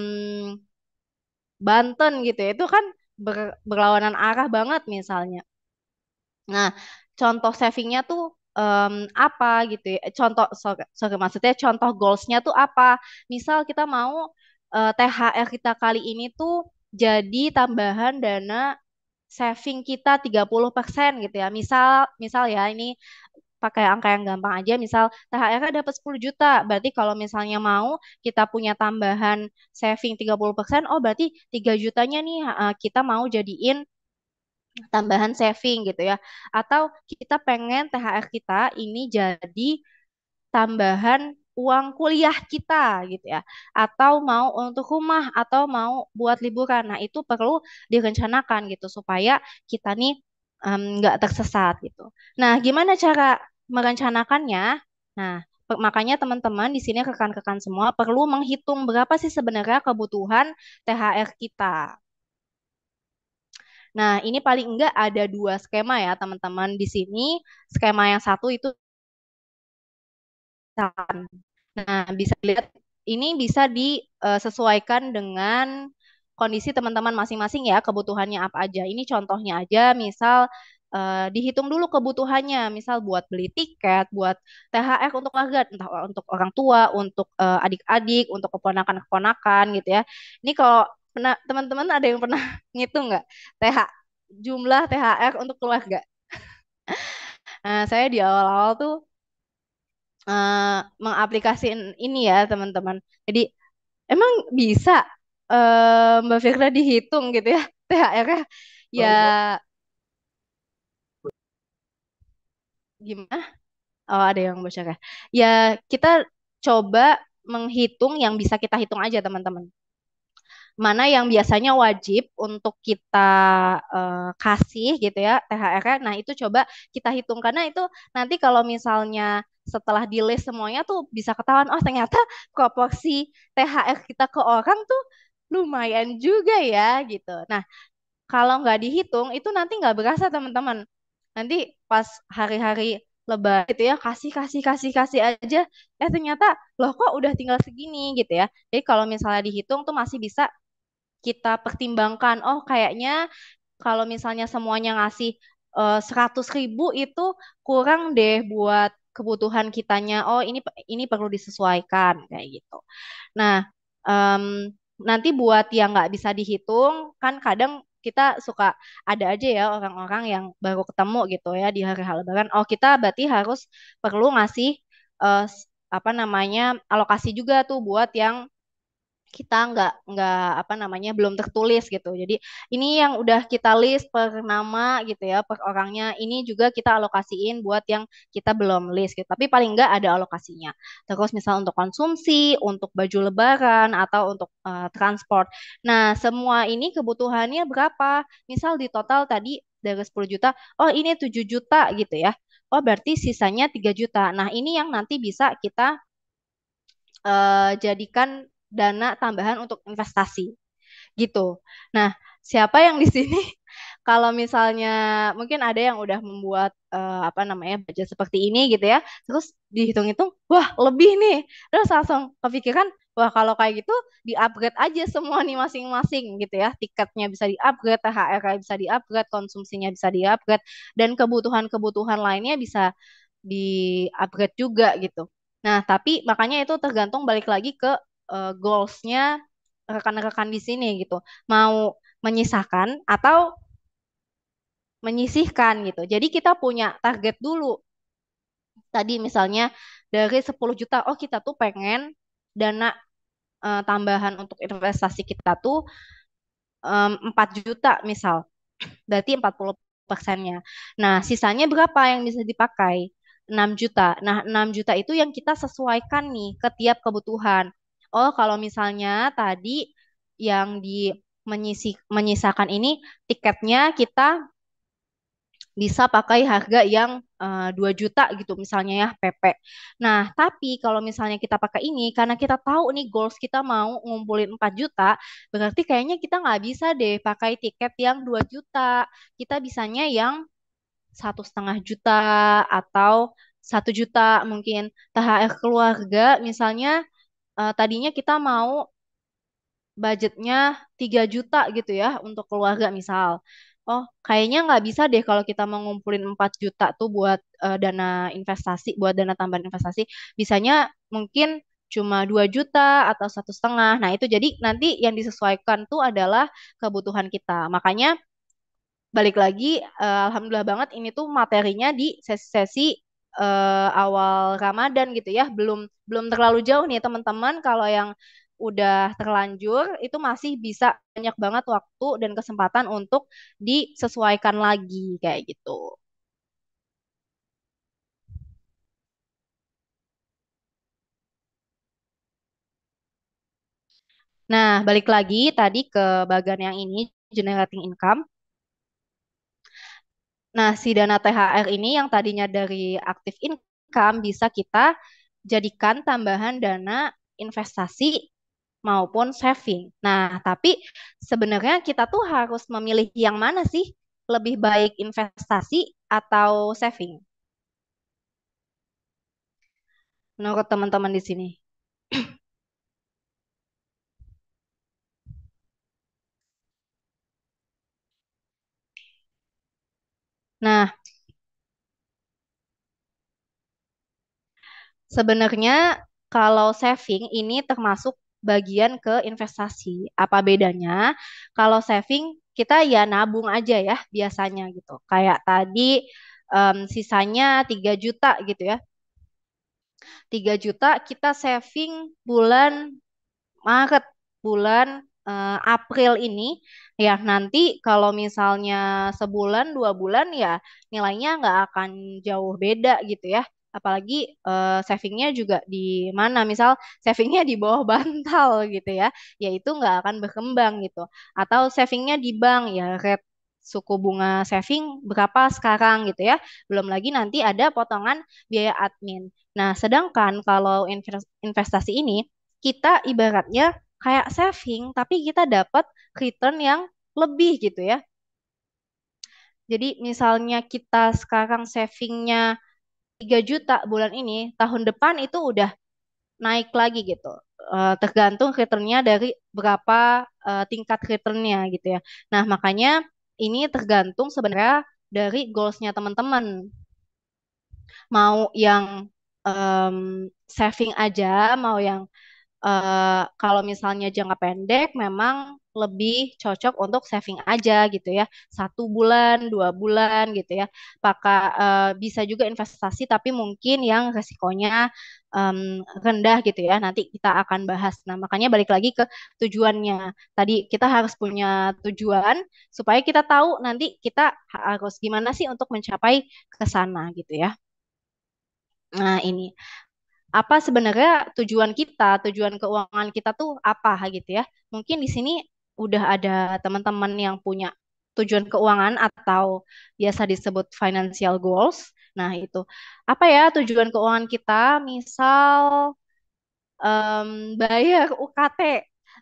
Banten gitu ya itu kan ber, berlawanan arah banget misalnya Nah, contoh savingnya tuh um, apa gitu ya. Contoh so, so, maksudnya contoh goalsnya tuh apa. Misal kita mau uh, e, THR kita kali ini tuh jadi tambahan dana saving kita 30% gitu ya. Misal misal ya ini pakai angka yang gampang aja misal THR kan dapat 10 juta berarti kalau misalnya mau kita punya tambahan saving 30% oh berarti 3 jutanya nih kita mau jadiin tambahan saving gitu ya. Atau kita pengen THR kita ini jadi tambahan uang kuliah kita gitu ya atau mau untuk rumah atau mau buat liburan nah itu perlu direncanakan gitu supaya kita nih nggak um, tersesat gitu nah gimana cara merencanakannya nah makanya teman-teman di sini rekan-rekan semua perlu menghitung berapa sih sebenarnya kebutuhan THR kita Nah, ini paling enggak ada dua skema ya, teman-teman. Di sini, skema yang satu itu Nah, bisa dilihat ini bisa disesuaikan dengan kondisi teman-teman masing-masing ya, kebutuhannya apa aja. Ini contohnya aja, misal eh, dihitung dulu kebutuhannya, misal buat beli tiket, buat THR untuk warga, entah untuk orang tua, untuk eh, adik-adik, eh, adik -adik, untuk keponakan-keponakan gitu ya. Ini kalau pernah teman-teman ada yang pernah ngitung nggak TH jumlah THR untuk keluarga? nah, saya di awal-awal tuh uh, eh, mengaplikasikan ini ya teman-teman. Jadi emang bisa uh, Mbak Fikra dihitung gitu ya THR-nya? Ya gimana? Oh ada yang ya Ya kita coba menghitung yang bisa kita hitung aja teman-teman mana yang biasanya wajib untuk kita uh, kasih gitu ya THR-nya. Nah, itu coba kita hitung karena itu nanti kalau misalnya setelah di list semuanya tuh bisa ketahuan oh ternyata proporsi THR kita ke orang tuh lumayan juga ya gitu. Nah, kalau nggak dihitung itu nanti nggak berasa teman-teman. Nanti pas hari-hari lebar gitu ya kasih kasih kasih kasih aja eh ternyata loh kok udah tinggal segini gitu ya jadi kalau misalnya dihitung tuh masih bisa kita pertimbangkan, oh kayaknya kalau misalnya semuanya ngasih eh, seratus ribu itu kurang deh buat kebutuhan kitanya. Oh ini ini perlu disesuaikan kayak gitu. Nah um, nanti buat yang nggak bisa dihitung kan kadang kita suka ada aja ya orang-orang yang baru ketemu gitu ya di hari-hari lebaran. Oh kita berarti harus perlu ngasih uh, apa namanya alokasi juga tuh buat yang kita nggak nggak apa namanya belum tertulis gitu. Jadi ini yang udah kita list per nama gitu ya per orangnya. Ini juga kita alokasiin buat yang kita belum list gitu. Tapi paling nggak ada alokasinya. Terus misal untuk konsumsi, untuk baju lebaran atau untuk uh, transport. Nah semua ini kebutuhannya berapa? Misal di total tadi dari 10 juta, oh ini 7 juta gitu ya. Oh berarti sisanya 3 juta. Nah ini yang nanti bisa kita uh, jadikan dana tambahan untuk investasi gitu. Nah, siapa yang di sini kalau misalnya mungkin ada yang udah membuat uh, apa namanya budget seperti ini gitu ya, terus dihitung-hitung, wah lebih nih, terus langsung kepikiran, wah kalau kayak gitu di upgrade aja semua nih masing-masing gitu ya, tiketnya bisa di upgrade, THR bisa di upgrade, konsumsinya bisa di upgrade, dan kebutuhan-kebutuhan lainnya bisa di upgrade juga gitu. Nah, tapi makanya itu tergantung balik lagi ke uh, goalsnya rekan-rekan di sini gitu mau menyisakan atau menyisihkan gitu jadi kita punya target dulu tadi misalnya dari 10 juta oh kita tuh pengen dana uh, tambahan untuk investasi kita tuh um, 4 juta misal berarti 40 persennya nah sisanya berapa yang bisa dipakai 6 juta nah 6 juta itu yang kita sesuaikan nih ke tiap kebutuhan oh kalau misalnya tadi yang di menyisi, menyisakan ini tiketnya kita bisa pakai harga yang uh, eh, 2 juta gitu misalnya ya PP. Nah, tapi kalau misalnya kita pakai ini karena kita tahu nih goals kita mau ngumpulin 4 juta, berarti kayaknya kita nggak bisa deh pakai tiket yang 2 juta. Kita bisanya yang satu setengah juta atau satu juta mungkin THR keluarga misalnya uh, tadinya kita mau budgetnya 3 juta gitu ya untuk keluarga misal. Oh, kayaknya nggak bisa deh kalau kita mau ngumpulin 4 juta tuh buat uh, dana investasi, buat dana tambahan investasi. Bisanya mungkin cuma 2 juta atau satu setengah. Nah, itu jadi nanti yang disesuaikan tuh adalah kebutuhan kita. Makanya balik lagi, uh, alhamdulillah banget ini tuh materinya di sesi-sesi uh, awal Ramadan gitu ya. Belum belum terlalu jauh nih teman-teman kalau yang udah terlanjur itu masih bisa banyak banget waktu dan kesempatan untuk disesuaikan lagi kayak gitu. Nah, balik lagi tadi ke bagian yang ini generating income. Nah, si dana THR ini yang tadinya dari aktif income bisa kita jadikan tambahan dana investasi maupun saving. Nah, tapi sebenarnya kita tuh harus memilih yang mana sih? Lebih baik investasi atau saving? Menurut teman-teman di sini. Nah, sebenarnya kalau saving ini termasuk bagian ke investasi. Apa bedanya? Kalau saving kita ya nabung aja ya biasanya gitu. Kayak tadi um, sisanya 3 juta gitu ya. 3 juta kita saving bulan Maret, bulan uh, April ini ya nanti kalau misalnya sebulan dua bulan ya nilainya nggak akan jauh beda gitu ya apalagi uh, savingnya juga di mana misal savingnya di bawah bantal gitu ya yaitu nggak akan berkembang gitu atau savingnya di bank ya rate suku bunga saving berapa sekarang gitu ya. Belum lagi nanti ada potongan biaya admin. Nah, sedangkan kalau investasi ini kita ibaratnya kayak saving tapi kita dapat return yang lebih gitu ya. Jadi misalnya kita sekarang savingnya 3 juta bulan ini, tahun depan itu udah naik lagi gitu. Eh, tergantung returnnya dari berapa eh, tingkat returnnya gitu ya. Nah makanya ini tergantung sebenarnya dari goalsnya teman-teman. Mau yang um, saving aja, mau yang Eh, kalau misalnya jangka pendek memang lebih cocok untuk saving aja gitu ya satu bulan dua bulan gitu ya Pakai uh, eh, bisa juga investasi tapi mungkin yang resikonya um, rendah gitu ya nanti kita akan bahas nah makanya balik lagi ke tujuannya tadi kita harus punya tujuan supaya kita tahu nanti kita harus gimana sih untuk mencapai ke sana gitu ya Nah, ini apa sebenarnya tujuan kita, tujuan keuangan kita tuh apa gitu ya. Mungkin di sini udah ada teman-teman yang punya tujuan keuangan atau biasa disebut financial goals. Nah, itu. Apa ya tujuan keuangan kita? Misal um, bayar UKT,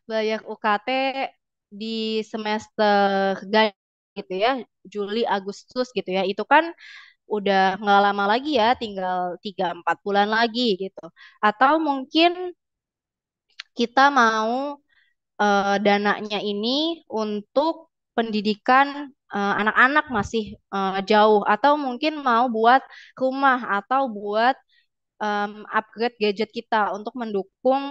bayar UKT di semester gitu ya, Juli Agustus gitu ya. Itu kan udah nggak lama lagi ya, tinggal 3-4 bulan lagi gitu. Atau mungkin kita mau uh, dananya ini untuk pendidikan eh, anak-anak uh, masih uh, jauh atau mungkin mau buat rumah atau buat um, upgrade gadget kita untuk mendukung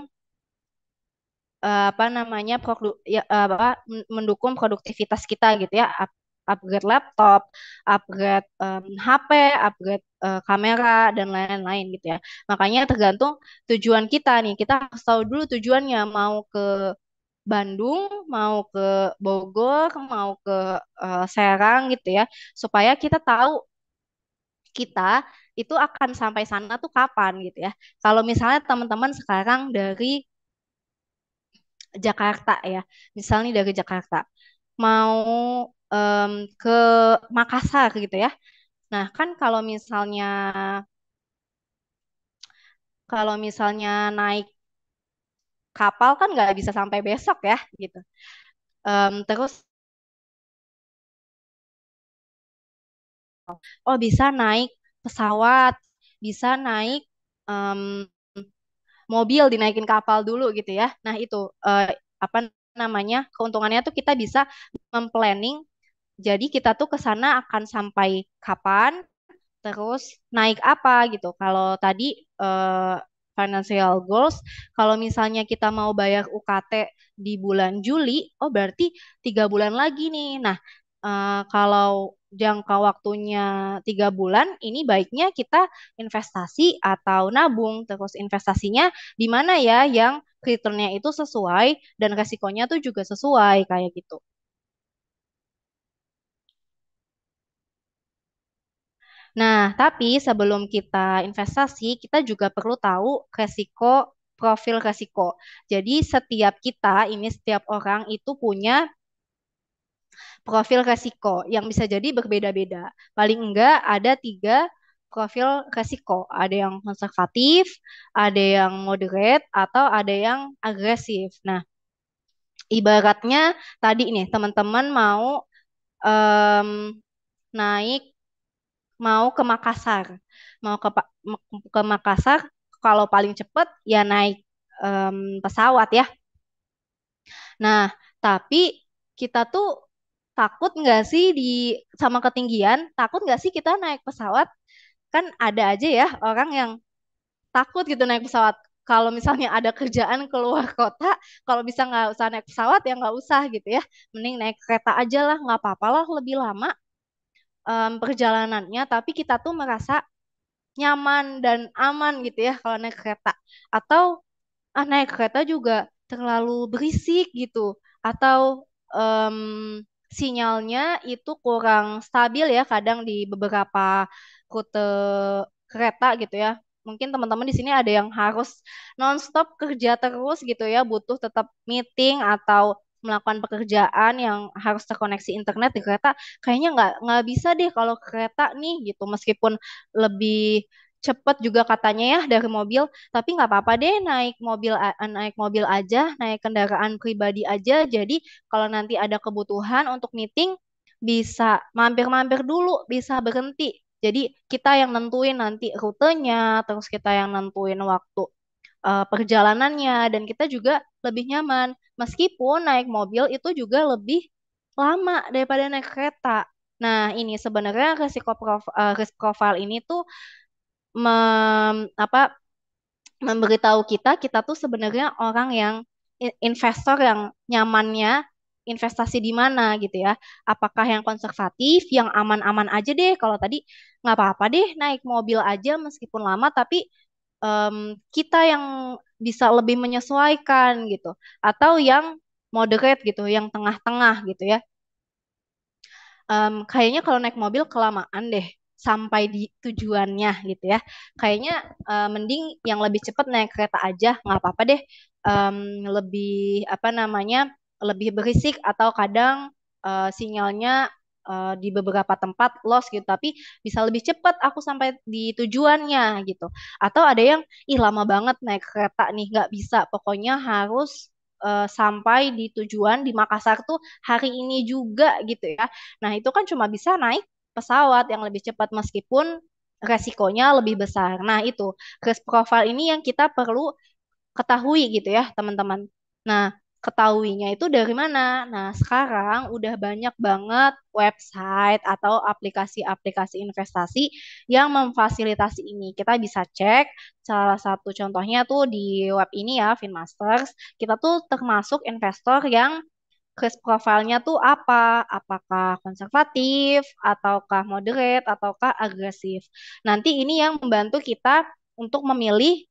uh, apa namanya produk ya, uh, mendukung produktivitas kita gitu ya upgrade laptop, upgrade um, HP, upgrade uh, kamera dan lain-lain gitu ya. Makanya tergantung tujuan kita nih. Kita harus tahu dulu tujuannya mau ke Bandung, mau ke Bogor, mau ke uh, Serang gitu ya, supaya kita tahu kita itu akan sampai sana tuh kapan gitu ya. Kalau misalnya teman-teman sekarang dari Jakarta ya, misalnya dari Jakarta mau um, ke Makassar gitu ya. Nah, kan kalau misalnya kalau misalnya naik kapal kan nggak bisa sampai besok ya gitu. Um, terus oh bisa naik pesawat, bisa naik um, mobil dinaikin kapal dulu gitu ya. Nah itu uh, apa namanya keuntungannya tuh kita bisa memplanning jadi kita tuh ke sana akan sampai kapan, terus naik apa gitu. Kalau tadi uh, financial goals. Kalau misalnya kita mau bayar UKT di bulan Juli, oh berarti tiga bulan lagi nih. Nah, uh, kalau jangka waktunya tiga bulan, ini baiknya kita investasi atau nabung. Terus investasinya di mana ya yang returnnya itu sesuai dan resikonya tuh juga sesuai kayak gitu. Nah, tapi sebelum kita investasi, kita juga perlu tahu resiko profil resiko. Jadi setiap kita ini setiap orang itu punya profil resiko yang bisa jadi berbeda-beda. Paling enggak ada tiga profil resiko. Ada yang konservatif, ada yang moderate, atau ada yang agresif. Nah, ibaratnya tadi nih teman-teman mau um, naik mau ke Makassar. Mau ke ke Makassar kalau paling cepat ya naik um, pesawat ya. Nah, tapi kita tuh takut nggak sih di sama ketinggian? Takut nggak sih kita naik pesawat? Kan ada aja ya orang yang takut gitu naik pesawat. Kalau misalnya ada kerjaan keluar kota, kalau bisa nggak usah naik pesawat ya nggak usah gitu ya. Mending naik kereta aja lah, nggak apa-apa lah lebih lama um, perjalanannya, tapi kita tuh merasa nyaman dan aman gitu ya kalau naik kereta. Atau ah, naik kereta juga terlalu berisik gitu, atau um, sinyalnya itu kurang stabil ya kadang di beberapa kota kereta gitu ya mungkin teman-teman di sini ada yang harus nonstop kerja terus gitu ya, butuh tetap meeting atau melakukan pekerjaan yang harus terkoneksi internet di kereta kayaknya nggak nggak bisa deh kalau kereta nih gitu meskipun lebih cepat juga katanya ya dari mobil tapi nggak apa-apa deh naik mobil naik mobil aja naik kendaraan pribadi aja jadi kalau nanti ada kebutuhan untuk meeting bisa mampir-mampir dulu bisa berhenti jadi kita yang nentuin nanti rutenya terus kita yang nentuin waktu eh, perjalanannya dan kita juga lebih nyaman. Meskipun naik mobil itu juga lebih lama daripada naik kereta. Nah, ini sebenarnya risiko prof, uh, risk profile ini tuh mem, apa memberitahu kita kita tuh sebenarnya orang yang investor yang nyamannya investasi di mana gitu ya. Apakah yang konservatif, yang aman-aman aja deh. Kalau tadi nggak apa-apa deh naik mobil aja meskipun lama tapi um, kita yang bisa lebih menyesuaikan gitu atau yang moderate gitu yang tengah-tengah gitu ya um, kayaknya kalau naik mobil kelamaan deh sampai di tujuannya gitu ya kayaknya uh, mending yang lebih cepat naik kereta aja nggak apa-apa deh um, lebih apa namanya lebih berisik atau kadang uh, sinyalnya uh, di beberapa tempat lost gitu tapi bisa lebih cepat aku sampai di tujuannya gitu atau ada yang ih lama banget naik kereta nih nggak bisa pokoknya harus eh, sampai di tujuan di Makassar tuh hari ini juga gitu ya nah itu kan cuma bisa naik pesawat yang lebih cepat meskipun resikonya lebih besar nah itu risk profile ini yang kita perlu ketahui gitu ya teman-teman nah ketahuinya itu dari mana. Nah, sekarang udah banyak banget website atau aplikasi-aplikasi investasi yang memfasilitasi ini. Kita bisa cek salah satu contohnya tuh di web ini ya, Finmasters. Kita tuh termasuk investor yang risk nya tuh apa? Apakah konservatif, ataukah moderate, ataukah agresif? Nanti ini yang membantu kita untuk memilih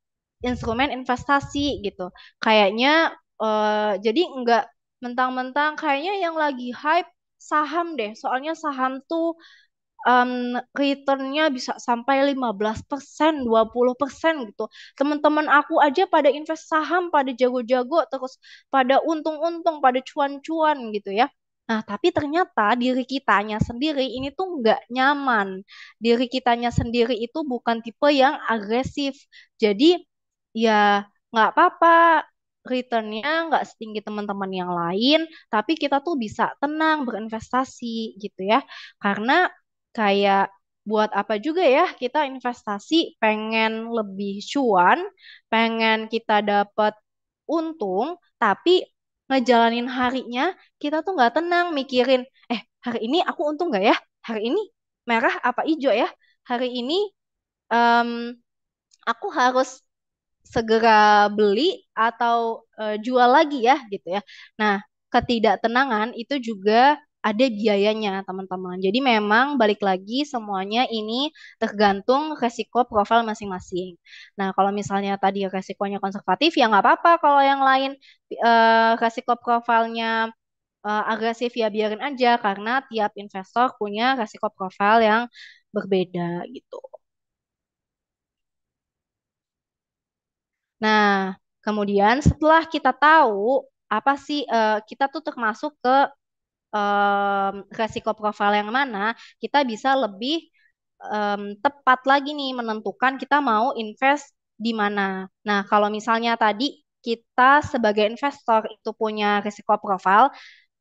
instrumen investasi gitu. Kayaknya Uh, jadi nggak mentang-mentang kayaknya yang lagi hype saham deh. Soalnya saham tuh um, returnnya bisa sampai 15%, 20% gitu. Teman-teman aku aja pada invest saham, pada jago-jago, terus pada untung-untung, pada cuan-cuan gitu ya. Nah, tapi ternyata diri kitanya sendiri ini tuh nggak nyaman. Diri kitanya sendiri itu bukan tipe yang agresif. Jadi, ya nggak apa-apa returnnya nggak setinggi teman-teman yang lain, tapi kita tuh bisa tenang berinvestasi gitu ya. Karena kayak buat apa juga ya kita investasi pengen lebih cuan, pengen kita dapat untung, tapi ngejalanin harinya kita tuh nggak tenang mikirin, eh hari ini aku untung nggak ya? Hari ini merah apa hijau ya? Hari ini um, aku harus segera beli atau uh, jual lagi ya gitu ya. Nah, ketidaktenangan itu juga ada biayanya, teman-teman. Jadi memang balik lagi semuanya ini tergantung resiko profil masing-masing. Nah, kalau misalnya tadi resikonya konservatif, ya nggak apa-apa. Kalau yang lain eh, resiko profilnya eh, agresif, ya biarin aja. Karena tiap investor punya resiko profil yang berbeda gitu. Nah, kemudian setelah kita tahu apa sih uh, kita tuh termasuk ke um, resiko profil yang mana, kita bisa lebih um, tepat lagi nih menentukan kita mau invest di mana. Nah, kalau misalnya tadi kita sebagai investor itu punya risiko profil,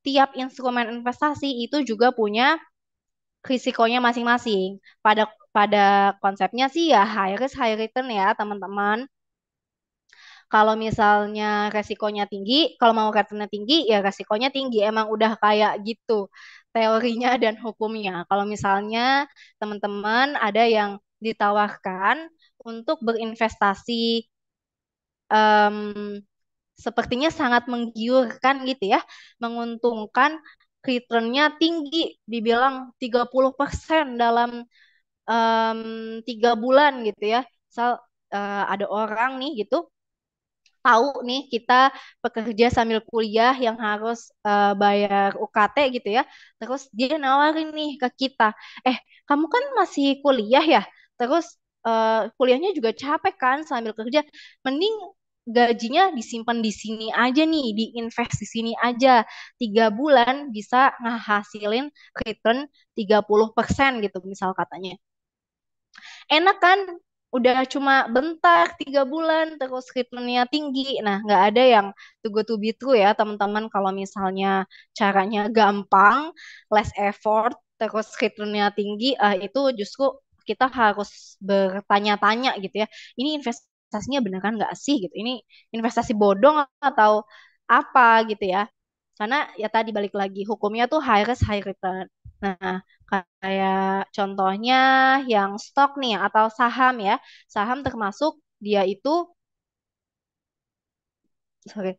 tiap instrumen investasi itu juga punya risikonya masing-masing. Pada pada konsepnya sih ya high risk high return ya teman-teman kalau misalnya resikonya tinggi, kalau mau returnnya tinggi, ya resikonya tinggi. Emang udah kayak gitu teorinya dan hukumnya. Kalau misalnya teman-teman ada yang ditawarkan untuk berinvestasi um, sepertinya sangat menggiurkan gitu ya, menguntungkan returnnya tinggi, dibilang 30% dalam um, tiga bulan gitu ya. Misal uh, ada orang nih gitu tahu nih kita pekerja sambil kuliah yang harus uh, bayar UKT gitu ya. Terus dia nawarin nih ke kita, "Eh, kamu kan masih kuliah ya? Terus uh, kuliahnya juga capek kan sambil kerja. Mending gajinya disimpan di sini aja nih, diinvest di sini aja. Tiga bulan bisa ngehasilin return 30% gitu misal katanya. Enak kan udah cuma bentar tiga bulan terus treatmentnya tinggi nah nggak ada yang to go to be true ya teman-teman kalau misalnya caranya gampang less effort terus treatmentnya tinggi uh, itu justru kita harus bertanya-tanya gitu ya ini investasinya beneran nggak sih gitu ini investasi bodong atau apa gitu ya karena ya tadi balik lagi hukumnya tuh high risk high return Nah, kayak contohnya yang stok nih atau saham ya. Saham termasuk dia itu sorry,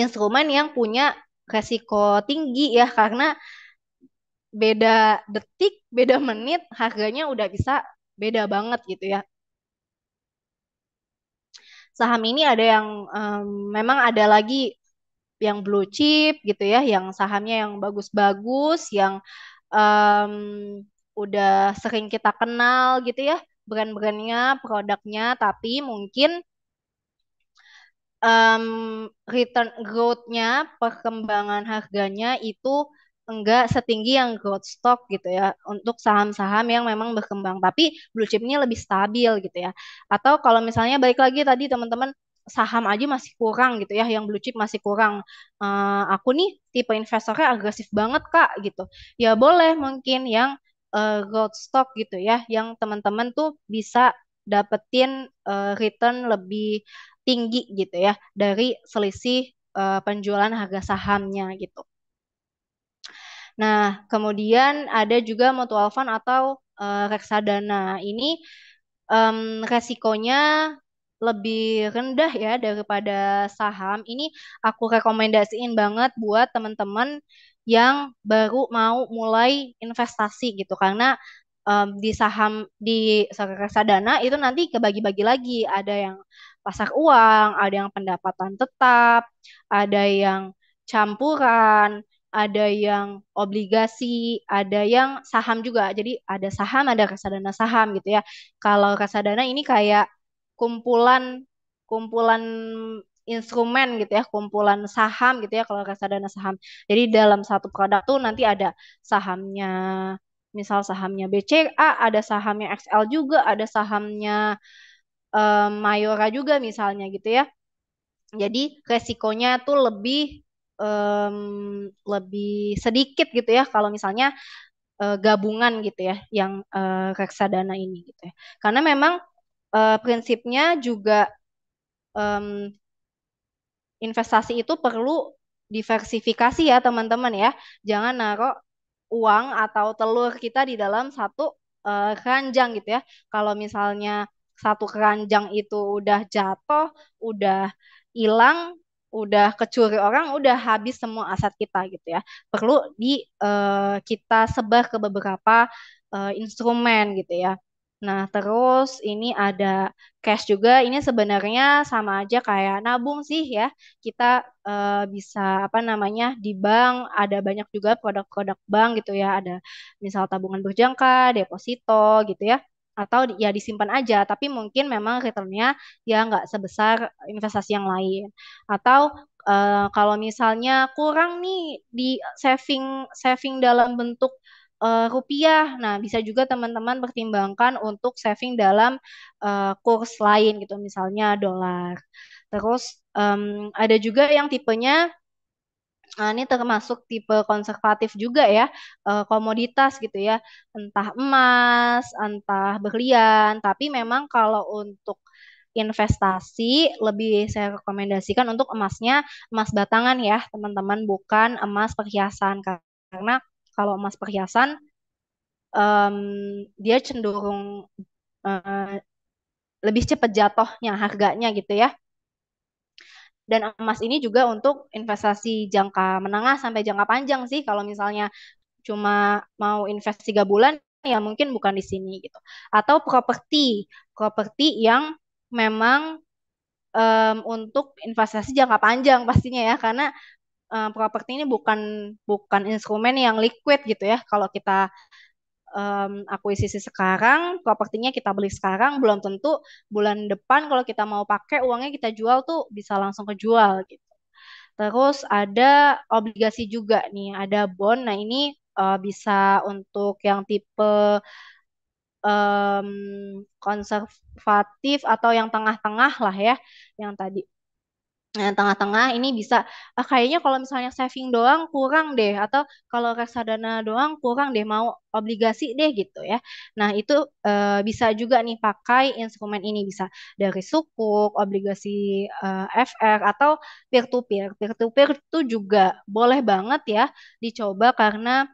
instrumen yang punya resiko tinggi ya karena beda detik, beda menit harganya udah bisa beda banget gitu ya. Saham ini ada yang um, memang ada lagi yang blue chip gitu ya, yang sahamnya yang bagus-bagus, yang um, udah sering kita kenal gitu ya, brand-brandnya, produknya, tapi mungkin um, return growth-nya, perkembangan harganya itu enggak setinggi yang growth stock gitu ya untuk saham-saham yang memang berkembang tapi blue chipnya lebih stabil gitu ya atau kalau misalnya balik lagi tadi teman-teman saham aja masih kurang gitu ya, yang blue chip masih kurang. Uh, aku nih tipe investornya agresif banget kak gitu. Ya boleh mungkin yang uh, growth stock gitu ya, yang teman-teman tuh bisa dapetin uh, return lebih tinggi gitu ya dari selisih uh, penjualan harga sahamnya gitu. Nah, kemudian ada juga mutual fund atau uh, reksadana. Ini um, resikonya lebih rendah ya daripada saham. Ini aku rekomendasiin banget buat teman-teman yang baru mau mulai investasi gitu karena um, di saham di reksadana itu nanti kebagi-bagi lagi ada yang pasar uang, ada yang pendapatan tetap, ada yang campuran, ada yang obligasi, ada yang saham juga. Jadi ada saham, ada reksadana saham gitu ya. Kalau reksadana ini kayak kumpulan kumpulan instrumen gitu ya, kumpulan saham gitu ya kalau reksadana saham. Jadi dalam satu produk tuh nanti ada sahamnya misal sahamnya BCA, ada sahamnya XL juga, ada sahamnya um, Mayora juga misalnya gitu ya. Jadi resikonya tuh lebih um, lebih sedikit gitu ya kalau misalnya uh, gabungan gitu ya yang uh, reksadana ini gitu ya. Karena memang uh, prinsipnya juga um, investasi itu perlu diversifikasi ya teman-teman ya. Jangan naruh uang atau telur kita di dalam satu uh, keranjang gitu ya. Kalau misalnya satu keranjang itu udah jatuh, udah hilang, udah kecuri orang, udah habis semua aset kita gitu ya. Perlu di uh, kita sebar ke beberapa uh, instrumen gitu ya. Nah, terus ini ada cash juga. Ini sebenarnya sama aja kayak nabung sih ya. Kita uh, bisa apa namanya di bank ada banyak juga produk-produk bank gitu ya. Ada misal tabungan berjangka, deposito gitu ya. Atau ya disimpan aja, tapi mungkin memang returnnya ya nggak sebesar investasi yang lain. Atau uh, kalau misalnya kurang nih di saving saving dalam bentuk uh, rupiah. Nah, bisa juga teman-teman pertimbangkan untuk saving dalam uh, kurs lain gitu, misalnya dolar. Terus um, ada juga yang tipenya Nah, ini termasuk tipe konservatif juga ya, eh, komoditas gitu ya, entah emas, entah berlian, tapi memang kalau untuk investasi lebih saya rekomendasikan untuk emasnya emas batangan ya, teman-teman, bukan emas perhiasan karena kalau emas perhiasan um, dia cenderung uh, lebih cepat jatuhnya harganya gitu ya. Dan emas ini juga untuk investasi jangka menengah sampai jangka panjang sih. Kalau misalnya cuma mau invest tiga bulan, ya mungkin bukan di sini gitu. Atau properti, properti yang memang um, untuk investasi jangka panjang pastinya ya karena uh, properti ini bukan bukan instrumen yang liquid gitu ya. Kalau kita um, akuisisi sekarang, propertinya kita beli sekarang, belum tentu bulan depan kalau kita mau pakai uangnya kita jual tuh bisa langsung kejual gitu. Terus ada obligasi juga nih, ada bond. Nah ini uh, bisa untuk yang tipe um, konservatif atau yang tengah-tengah lah ya, yang tadi Nah, tengah-tengah ini bisa ah, kayaknya kalau misalnya saving doang kurang deh atau kalau reksadana doang kurang deh mau obligasi deh gitu ya. Nah, itu eh, bisa juga nih pakai instrumen ini bisa dari sukuk, obligasi eh, FR atau peer to peer. Peer to peer itu juga boleh banget ya dicoba karena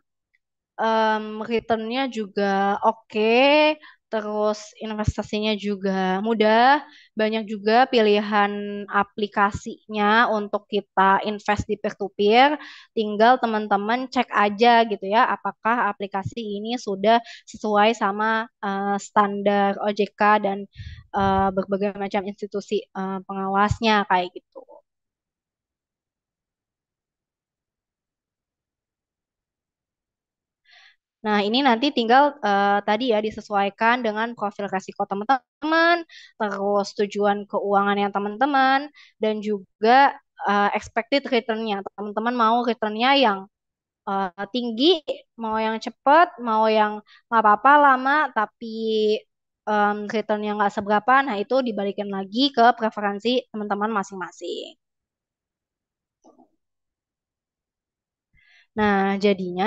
um, returnnya juga oke, okay, terus investasinya juga mudah, banyak juga pilihan aplikasinya untuk kita invest di peer-to-peer, tinggal teman-teman cek aja gitu ya, apakah aplikasi ini sudah sesuai sama uh, standar OJK dan uh, berbagai macam institusi uh, pengawasnya kayak gitu. Nah, ini nanti tinggal uh, tadi ya disesuaikan dengan profil resiko teman-teman, terus tujuan keuangan yang teman-teman, dan juga uh, expected return-nya. Teman-teman mau return-nya yang uh, tinggi, mau yang cepat, mau yang nggak apa-apa lama, tapi um, return nya nggak seberapa, nah itu dibalikin lagi ke preferensi teman-teman masing-masing. Nah, jadinya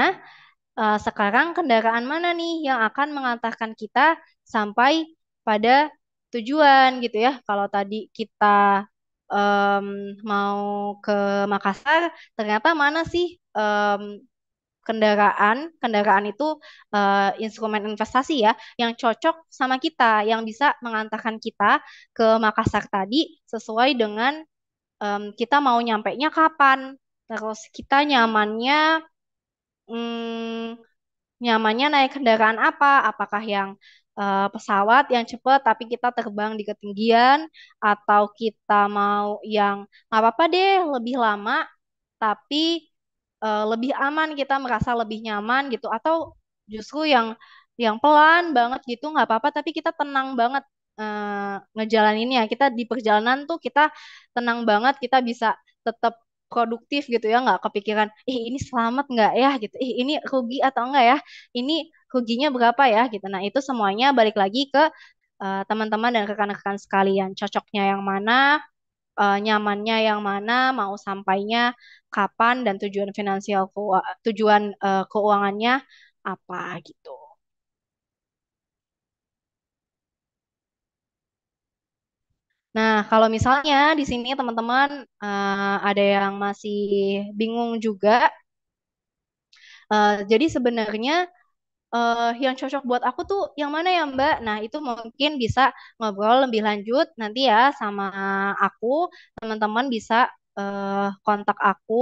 uh, sekarang kendaraan mana nih yang akan mengantarkan kita sampai pada tujuan gitu ya. Kalau tadi kita um, mau ke Makassar, ternyata mana sih um, kendaraan, kendaraan itu uh, instrumen investasi ya, yang cocok sama kita, yang bisa mengantarkan kita ke Makassar tadi sesuai dengan um, kita mau nyampe nya kapan, terus kita nyamannya hmm, nyamannya naik kendaraan apa? Apakah yang, uh, pesawat yang cepat tapi kita terbang di ketinggian, atau kita mau yang, "Nggak apa deh lebih lama, tapi, uh, lebih aman, kita merasa lebih nyaman," gitu, atau justru yang yang pelan banget gitu, nggak apa apa tapi kita tenang banget, ini eh, ngejalaninnya. Kita di perjalanan tuh kita tenang banget, kita bisa tetap produktif gitu ya nggak kepikiran ih ini selamat nggak ya gitu ih ini rugi atau enggak ya ini ruginya berapa ya gitu nah itu semuanya balik lagi ke teman eh, teman-teman dan rekan-rekan sekalian cocoknya yang mana uh, nyamannya yang mana mau sampainya kapan dan tujuan finansial tujuan uh, keuangannya apa gitu Nah, kalau misalnya di sini teman-teman uh, ada yang masih bingung juga, uh, jadi sebenarnya uh, yang cocok buat aku tuh yang mana ya Mbak? Nah, itu mungkin bisa ngobrol lebih lanjut nanti ya sama aku. Teman-teman bisa uh, kontak aku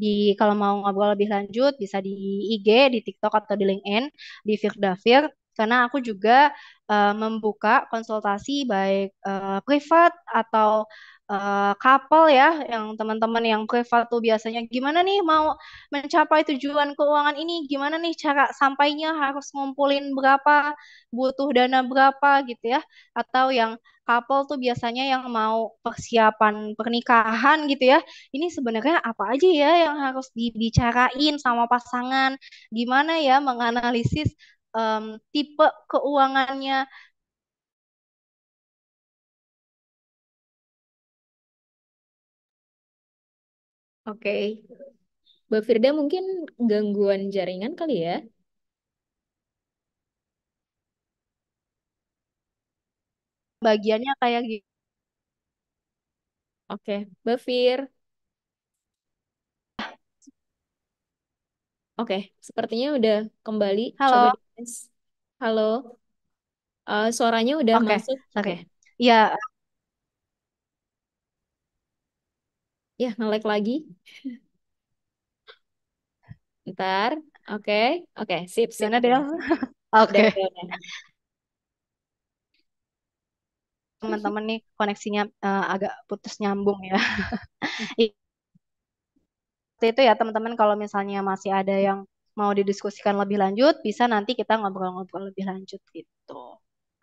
di kalau mau ngobrol lebih lanjut bisa di IG, di TikTok atau di LinkedIn, di Firdafir karena aku juga uh, membuka konsultasi baik uh, privat atau uh, couple ya yang teman-teman yang privat tuh biasanya gimana nih mau mencapai tujuan keuangan ini gimana nih cara sampainya harus ngumpulin berapa butuh dana berapa gitu ya atau yang couple tuh biasanya yang mau persiapan pernikahan gitu ya ini sebenarnya apa aja ya yang harus dibicarain sama pasangan gimana ya menganalisis um, tipe keuangannya Oke. Mbak Firda mungkin gangguan jaringan kali ya? Bagiannya kayak gitu. Oke, Mbak Fir. Oke, sepertinya udah kembali. Halo. Coba Halo, uh, suaranya udah Oke, masuk. oke. Ya. ya, Ya, nge-lag lagi. Ntar. Oke, Oke, Sip, sip. gimana Del? Oke, teman-teman nih koneksinya uh, agak putus nyambung ya. Hmm. Itu ya teman-teman kalau misalnya masih ada yang mau didiskusikan lebih lanjut, bisa nanti kita ngobrol-ngobrol lebih lanjut gitu.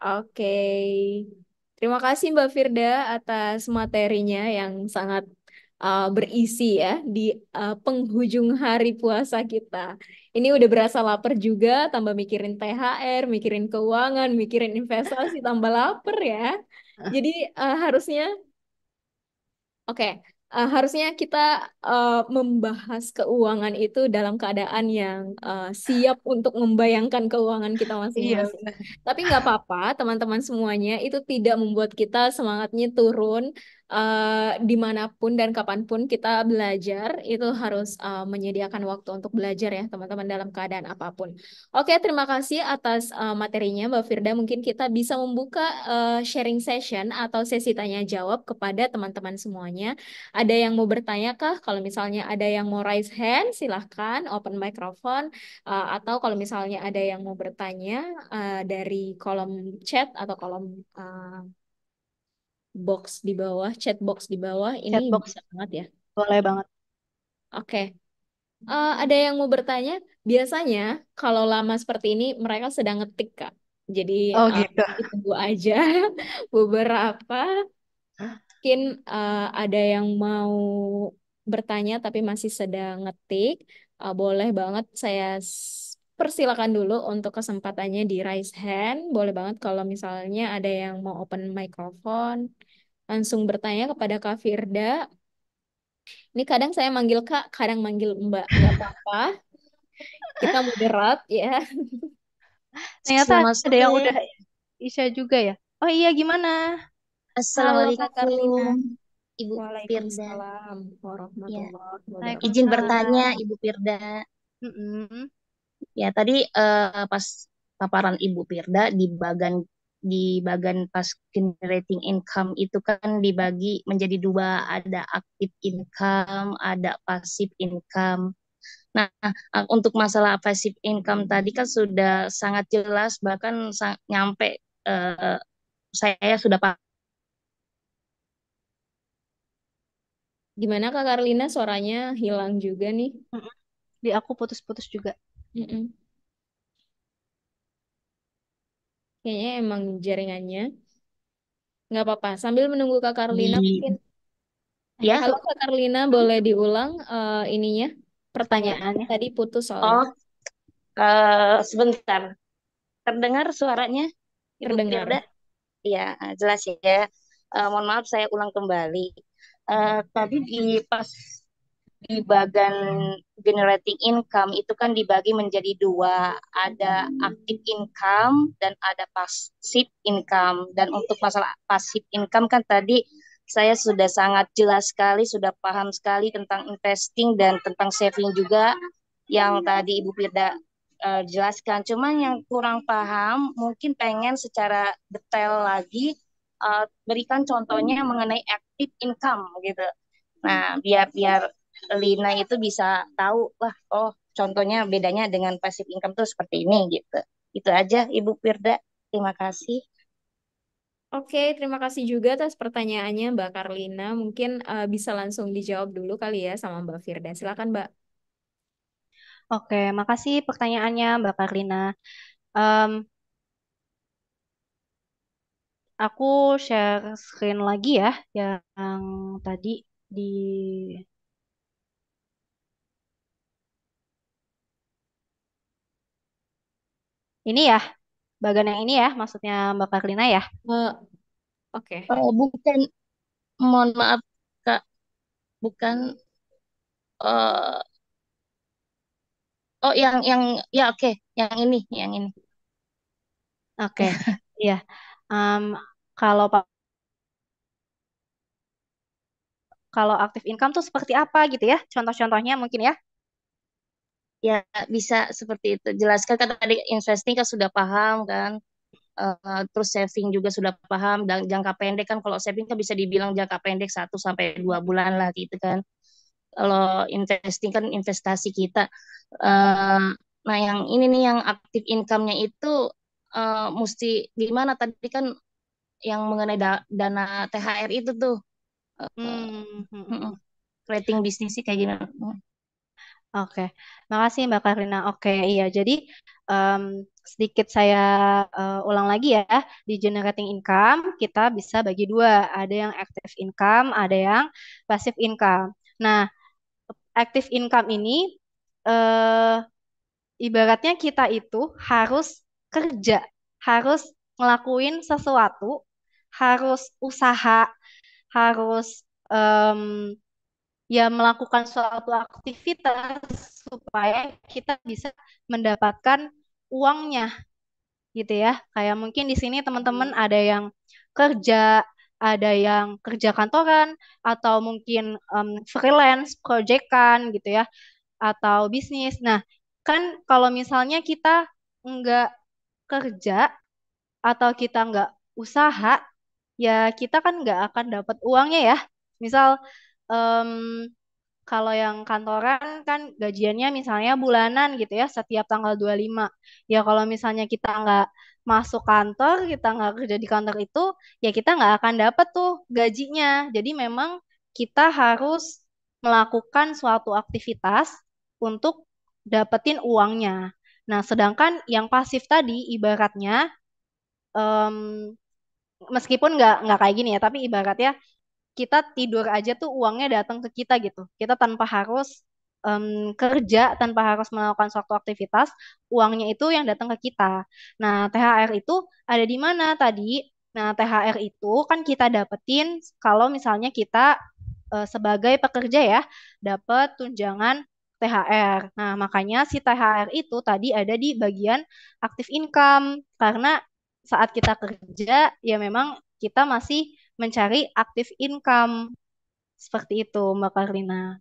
Oke. Okay. Terima kasih Mbak Firda atas materinya yang sangat uh, berisi ya di uh, penghujung hari puasa kita. Ini udah berasa lapar juga, tambah mikirin THR, mikirin keuangan, mikirin investasi, tambah lapar ya. Jadi uh, harusnya Oke, okay uh, harusnya kita uh, membahas keuangan itu dalam keadaan yang uh, siap untuk membayangkan keuangan kita iya, masing-masing. Iya, Tapi nggak apa-apa, teman-teman semuanya itu tidak membuat kita semangatnya turun Eh, dimanapun dan kapanpun kita belajar itu harus uh, menyediakan waktu untuk belajar ya teman-teman dalam keadaan apapun. Oke terima kasih atas uh, materinya Mbak Firda. Mungkin kita bisa membuka uh, sharing session atau sesi tanya jawab kepada teman-teman semuanya. Ada yang mau bertanya kah? Kalau misalnya ada yang mau raise hand silahkan open microphone uh, atau kalau misalnya ada yang mau bertanya uh, dari kolom chat atau kolom uh, box di bawah, chat box di bawah. Ini chat box. bisa banget ya. Boleh banget. Oke. Okay. Uh, eh, ada yang mau bertanya? Biasanya kalau lama seperti ini mereka sedang ngetik, Kak. Jadi oh, eh, gitu. uh, tunggu aja beberapa. Mungkin uh, ada yang mau bertanya tapi masih sedang ngetik. Uh, boleh banget saya persilakan dulu untuk kesempatannya di raise hand. Boleh banget kalau misalnya ada yang mau open microphone langsung bertanya kepada Kak Firda. Ini kadang saya manggil Kak, kadang manggil Mbak, Gak apa-apa. Kita moderat ya. Ternyata Selamat ada yang udah Isya juga ya. Oh iya gimana? Assalamualaikum Ibu Firda. Waalaikumsalam iya. Izin bertanya Ibu Firda. Ya tadi uh, pas paparan Ibu Firda di bagan di bagian pas generating income itu kan dibagi menjadi dua, ada active income, ada passive income. Nah, untuk masalah passive income tadi kan sudah sangat jelas bahkan sang, nyampe uh, saya sudah paham. Gimana Kak Karlina suaranya hilang juga nih? Di aku putus-putus juga. Mm -mm. kayaknya emang jaringannya nggak apa-apa sambil menunggu kak Karlina di... mungkin ya halo kak Karlina boleh diulang uh, ininya pertanyaannya tadi putus soalnya oh uh, sebentar terdengar suaranya terdengar ya jelas ya uh, mohon maaf saya ulang kembali uh, tadi di pas di bagian generating income itu kan dibagi menjadi dua, ada active income dan ada passive income. Dan untuk masalah passive income kan tadi saya sudah sangat jelas sekali, sudah paham sekali tentang investing dan tentang saving juga yang tadi Ibu Firda uh, jelaskan. Cuman yang kurang paham mungkin pengen secara detail lagi uh, berikan contohnya mengenai active income gitu. Nah, biar biar Lina itu bisa tahu wah oh contohnya bedanya dengan passive income tuh seperti ini gitu. Itu aja Ibu Firda. Terima kasih. Oke, terima kasih juga atas pertanyaannya Mbak Karlina. Mungkin uh, bisa langsung dijawab dulu kali ya sama Mbak Firda. Silakan Mbak. Oke, makasih pertanyaannya Mbak Karlina. Um, aku share screen lagi ya yang tadi di Ini ya, bagan yang ini ya, maksudnya Mbak Karlina ya. uh, Oke. uh, bukan, mohon maaf Kak, bukan uh, oh yang yang ya oke, yang ini, yang ini. Oke, iya. um, kalau Pak kalau aktif income tuh seperti apa gitu ya? Contoh-contohnya mungkin ya ya bisa seperti itu jelaskan kan tadi investing kan sudah paham kan uh, terus saving juga sudah paham dan jangka pendek kan kalau saving kan bisa dibilang jangka pendek satu sampai dua bulan lah gitu kan kalau investing kan investasi kita uh, nah yang ini nih yang aktif income-nya itu uh, mesti gimana tadi kan yang mengenai da dana THR itu tuh uh, hmm. hmm, hmm. rating bisnisnya kayak gimana Oke, makasih Mbak Karina. Oke, iya. Jadi um, sedikit saya uh, ulang lagi ya. Di generating income kita bisa bagi dua. Ada yang active income, ada yang passive income. Nah, active income ini uh, ibaratnya kita itu harus kerja, harus ngelakuin sesuatu, harus usaha, harus um, ya melakukan suatu aktivitas supaya kita bisa mendapatkan uangnya gitu ya. Kayak mungkin di sini teman-teman hmm. ada yang kerja, ada yang kerja kantoran atau mungkin um, freelance, proyekan gitu ya atau bisnis. Nah, kan kalau misalnya kita nggak kerja atau kita nggak usaha, ya kita kan nggak akan dapat uangnya ya. Misal um, kalau yang kantoran kan gajiannya misalnya bulanan gitu ya setiap tanggal 25. Ya kalau misalnya kita nggak masuk kantor, kita nggak kerja di kantor itu, ya kita nggak akan dapat tuh gajinya. Jadi memang kita harus melakukan suatu aktivitas untuk dapetin uangnya. Nah, sedangkan yang pasif tadi ibaratnya um, meskipun nggak nggak kayak gini ya, tapi ibaratnya kita tidur aja tuh uangnya datang ke kita gitu. Kita tanpa harus um, kerja, tanpa harus melakukan suatu aktivitas, uangnya itu yang datang ke kita. Nah, THR itu ada di mana tadi? Nah, THR itu kan kita dapetin kalau misalnya kita uh, sebagai pekerja ya, dapat tunjangan THR. Nah, makanya si THR itu tadi ada di bagian active income karena saat kita kerja ya memang kita masih mencari aktif income. Seperti itu, Mbak Karina.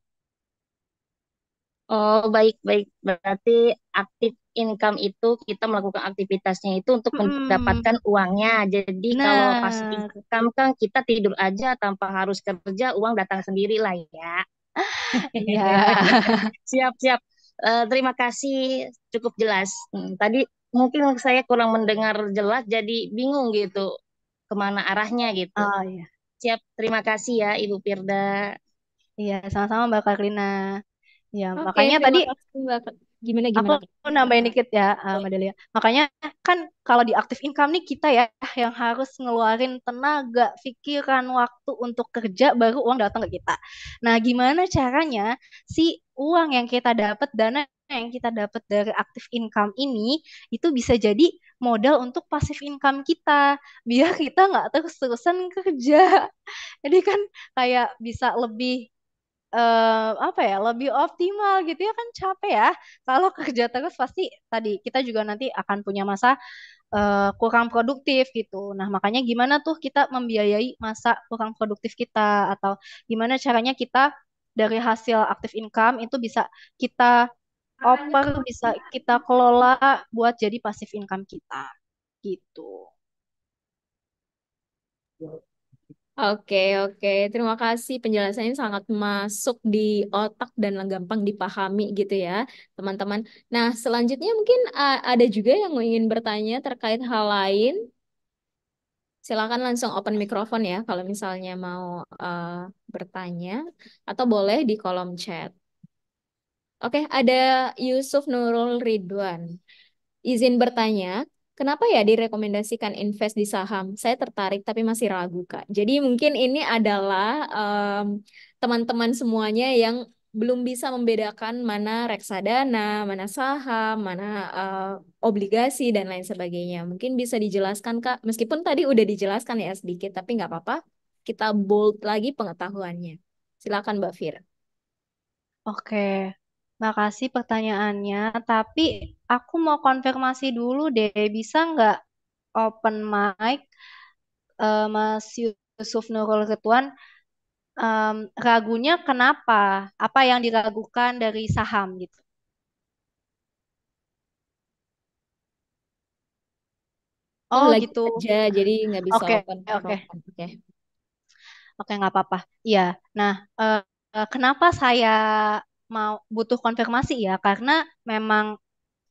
Oh, baik-baik. Berarti aktif income itu kita melakukan aktivitasnya itu untuk hmm. mendapatkan uangnya. Jadi nah. kalau pas income kan kita tidur aja tanpa harus kerja, uang datang sendiri lah ya. Iya. Siap-siap. Uh, eh, terima kasih cukup jelas. Hmm, tadi mungkin saya kurang mendengar jelas jadi bingung gitu kemana arahnya gitu. Oh, iya. Siap, terima kasih ya Ibu Pirda. Iya, sama-sama Mbak Karina. Ya, okay, makanya tadi kasih, Mbak. gimana gimana. Aku nambahin dikit ya, eh, okay. Madelia. Makanya kan kalau di active income nih kita ya yang harus ngeluarin tenaga, pikiran, waktu untuk kerja baru uang datang ke kita. Nah, gimana caranya si uang yang kita dapat dana yang kita dapat dari active income ini itu bisa jadi modal untuk pasif income kita biar kita nggak terus-terusan kerja jadi kan kayak bisa lebih uh, apa ya lebih optimal gitu ya kan capek ya kalau kerja terus pasti tadi kita juga nanti akan punya masa uh, kurang produktif gitu nah makanya gimana tuh kita membiayai masa kurang produktif kita atau gimana caranya kita dari hasil aktif income itu bisa kita oper bisa kita kelola buat jadi pasif income kita gitu. Oke, oke. Terima kasih penjelasannya sangat masuk di otak dan gampang dipahami gitu ya, teman-teman. Nah, selanjutnya mungkin eh, ada juga yang ingin bertanya terkait hal lain. Silakan langsung open mikrofon ya kalau misalnya mau uh, bertanya atau boleh di kolom chat. Oke, ada Yusuf Nurul Ridwan. Izin bertanya, kenapa ya direkomendasikan invest di saham? Saya tertarik tapi masih ragu, Kak. Jadi mungkin ini adalah mmm, teman-teman um, semuanya yang belum bisa membedakan mana reksadana, mana saham, mana uh, obligasi, dan lain sebagainya. Mungkin bisa dijelaskan, Kak. Meskipun tadi udah dijelaskan ya sedikit, tapi nggak apa-apa. Kita bold lagi pengetahuannya. Silakan, Mbak Fir. Oke, Makasih pertanyaannya, tapi aku mau konfirmasi dulu deh, bisa nggak open mic uh, Mas Yusuf Nurul Ketuan? Um, ragunya kenapa? Apa yang diragukan dari saham gitu? Oh, lagi gitu. Aja, jadi nggak bisa Oke, open oke. okay. Oke. Oke, nggak apa-apa. Iya. Nah, uh, kenapa saya mau butuh konfirmasi ya karena memang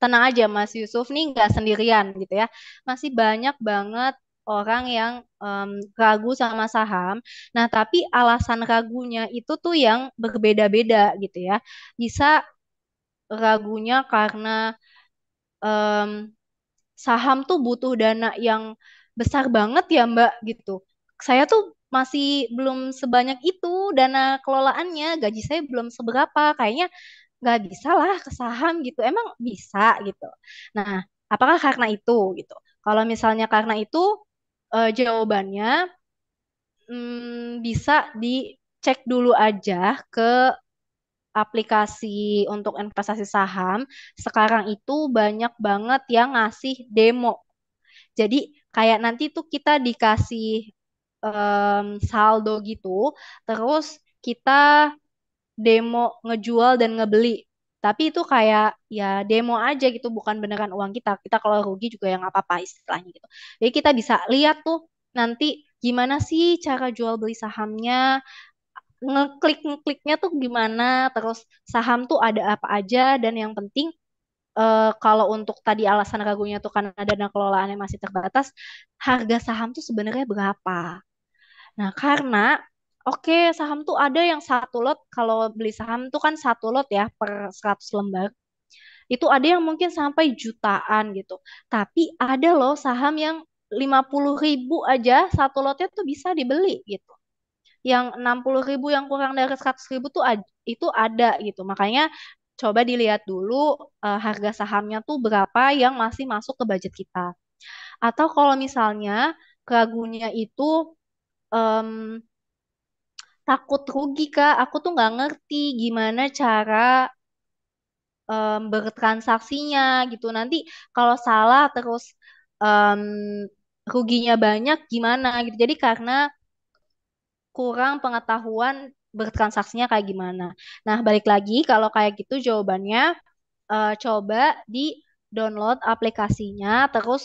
tenang aja Mas Yusuf nih nggak sendirian gitu ya. Masih banyak banget orang yang um, ragu sama saham. Nah, tapi alasan ragunya itu tuh yang berbeda-beda gitu ya. Bisa ragunya karena um, saham tuh butuh dana yang besar banget ya Mbak gitu. Saya tuh masih belum sebanyak itu dana kelolaannya, gaji saya belum seberapa, kayaknya nggak bisa lah ke saham gitu. Emang bisa gitu. Nah, apakah karena itu gitu? Kalau misalnya karena itu, e, jawabannya hmm, bisa dicek dulu aja ke aplikasi untuk investasi saham. Sekarang itu banyak banget yang ngasih demo. Jadi kayak nanti tuh kita dikasih um, saldo gitu, terus kita demo ngejual dan ngebeli. Tapi itu kayak ya demo aja gitu, bukan beneran uang kita. Kita kalau rugi juga yang apa-apa istilahnya gitu. Jadi kita bisa lihat tuh nanti gimana sih cara jual beli sahamnya, ngeklik ngekliknya tuh gimana terus saham tuh ada apa aja dan yang penting uh, kalau untuk tadi alasan ragunya tuh karena dana kelolaannya masih terbatas harga saham tuh sebenarnya berapa Nah, karena Oke, okay, saham tuh ada yang satu lot. Kalau beli saham tuh kan satu lot ya per 100 lembar. Itu ada yang mungkin sampai jutaan gitu. Tapi ada loh saham yang 50 ribu aja satu lotnya tuh bisa dibeli gitu. Yang 60 ribu yang kurang dari 100 ribu tuh itu ada gitu. Makanya coba dilihat dulu uh, harga sahamnya tuh berapa yang masih masuk ke budget kita. Atau kalau misalnya ragunya itu um, takut rugi Kak. Aku tuh nggak ngerti gimana cara um, bertransaksinya gitu. Nanti kalau salah terus um, ruginya banyak gimana gitu. Jadi karena kurang pengetahuan bertransaksinya kayak gimana. Nah, balik lagi kalau kayak gitu jawabannya uh, coba di download aplikasinya terus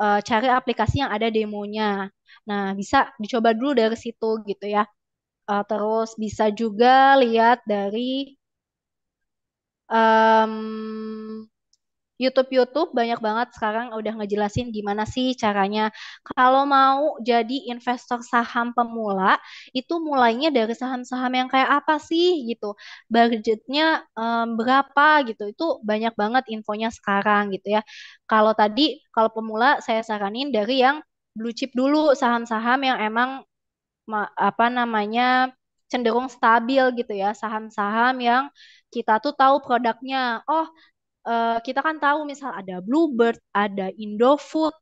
uh, cari aplikasi yang ada demonya. Nah, bisa dicoba dulu dari situ gitu ya. Uh, terus bisa juga lihat dari um, YouTube-YouTube banyak banget sekarang udah ngejelasin gimana sih caranya. Kalau mau jadi investor saham pemula, itu mulainya dari saham-saham yang kayak apa sih gitu. Budgetnya um, berapa gitu. Itu banyak banget infonya sekarang gitu ya. Kalau tadi, kalau pemula saya saranin dari yang blue chip dulu saham-saham yang emang apa namanya cenderung stabil gitu ya saham-saham yang kita tuh tahu produknya oh eh, kita kan tahu misal ada Bluebird ada Indofood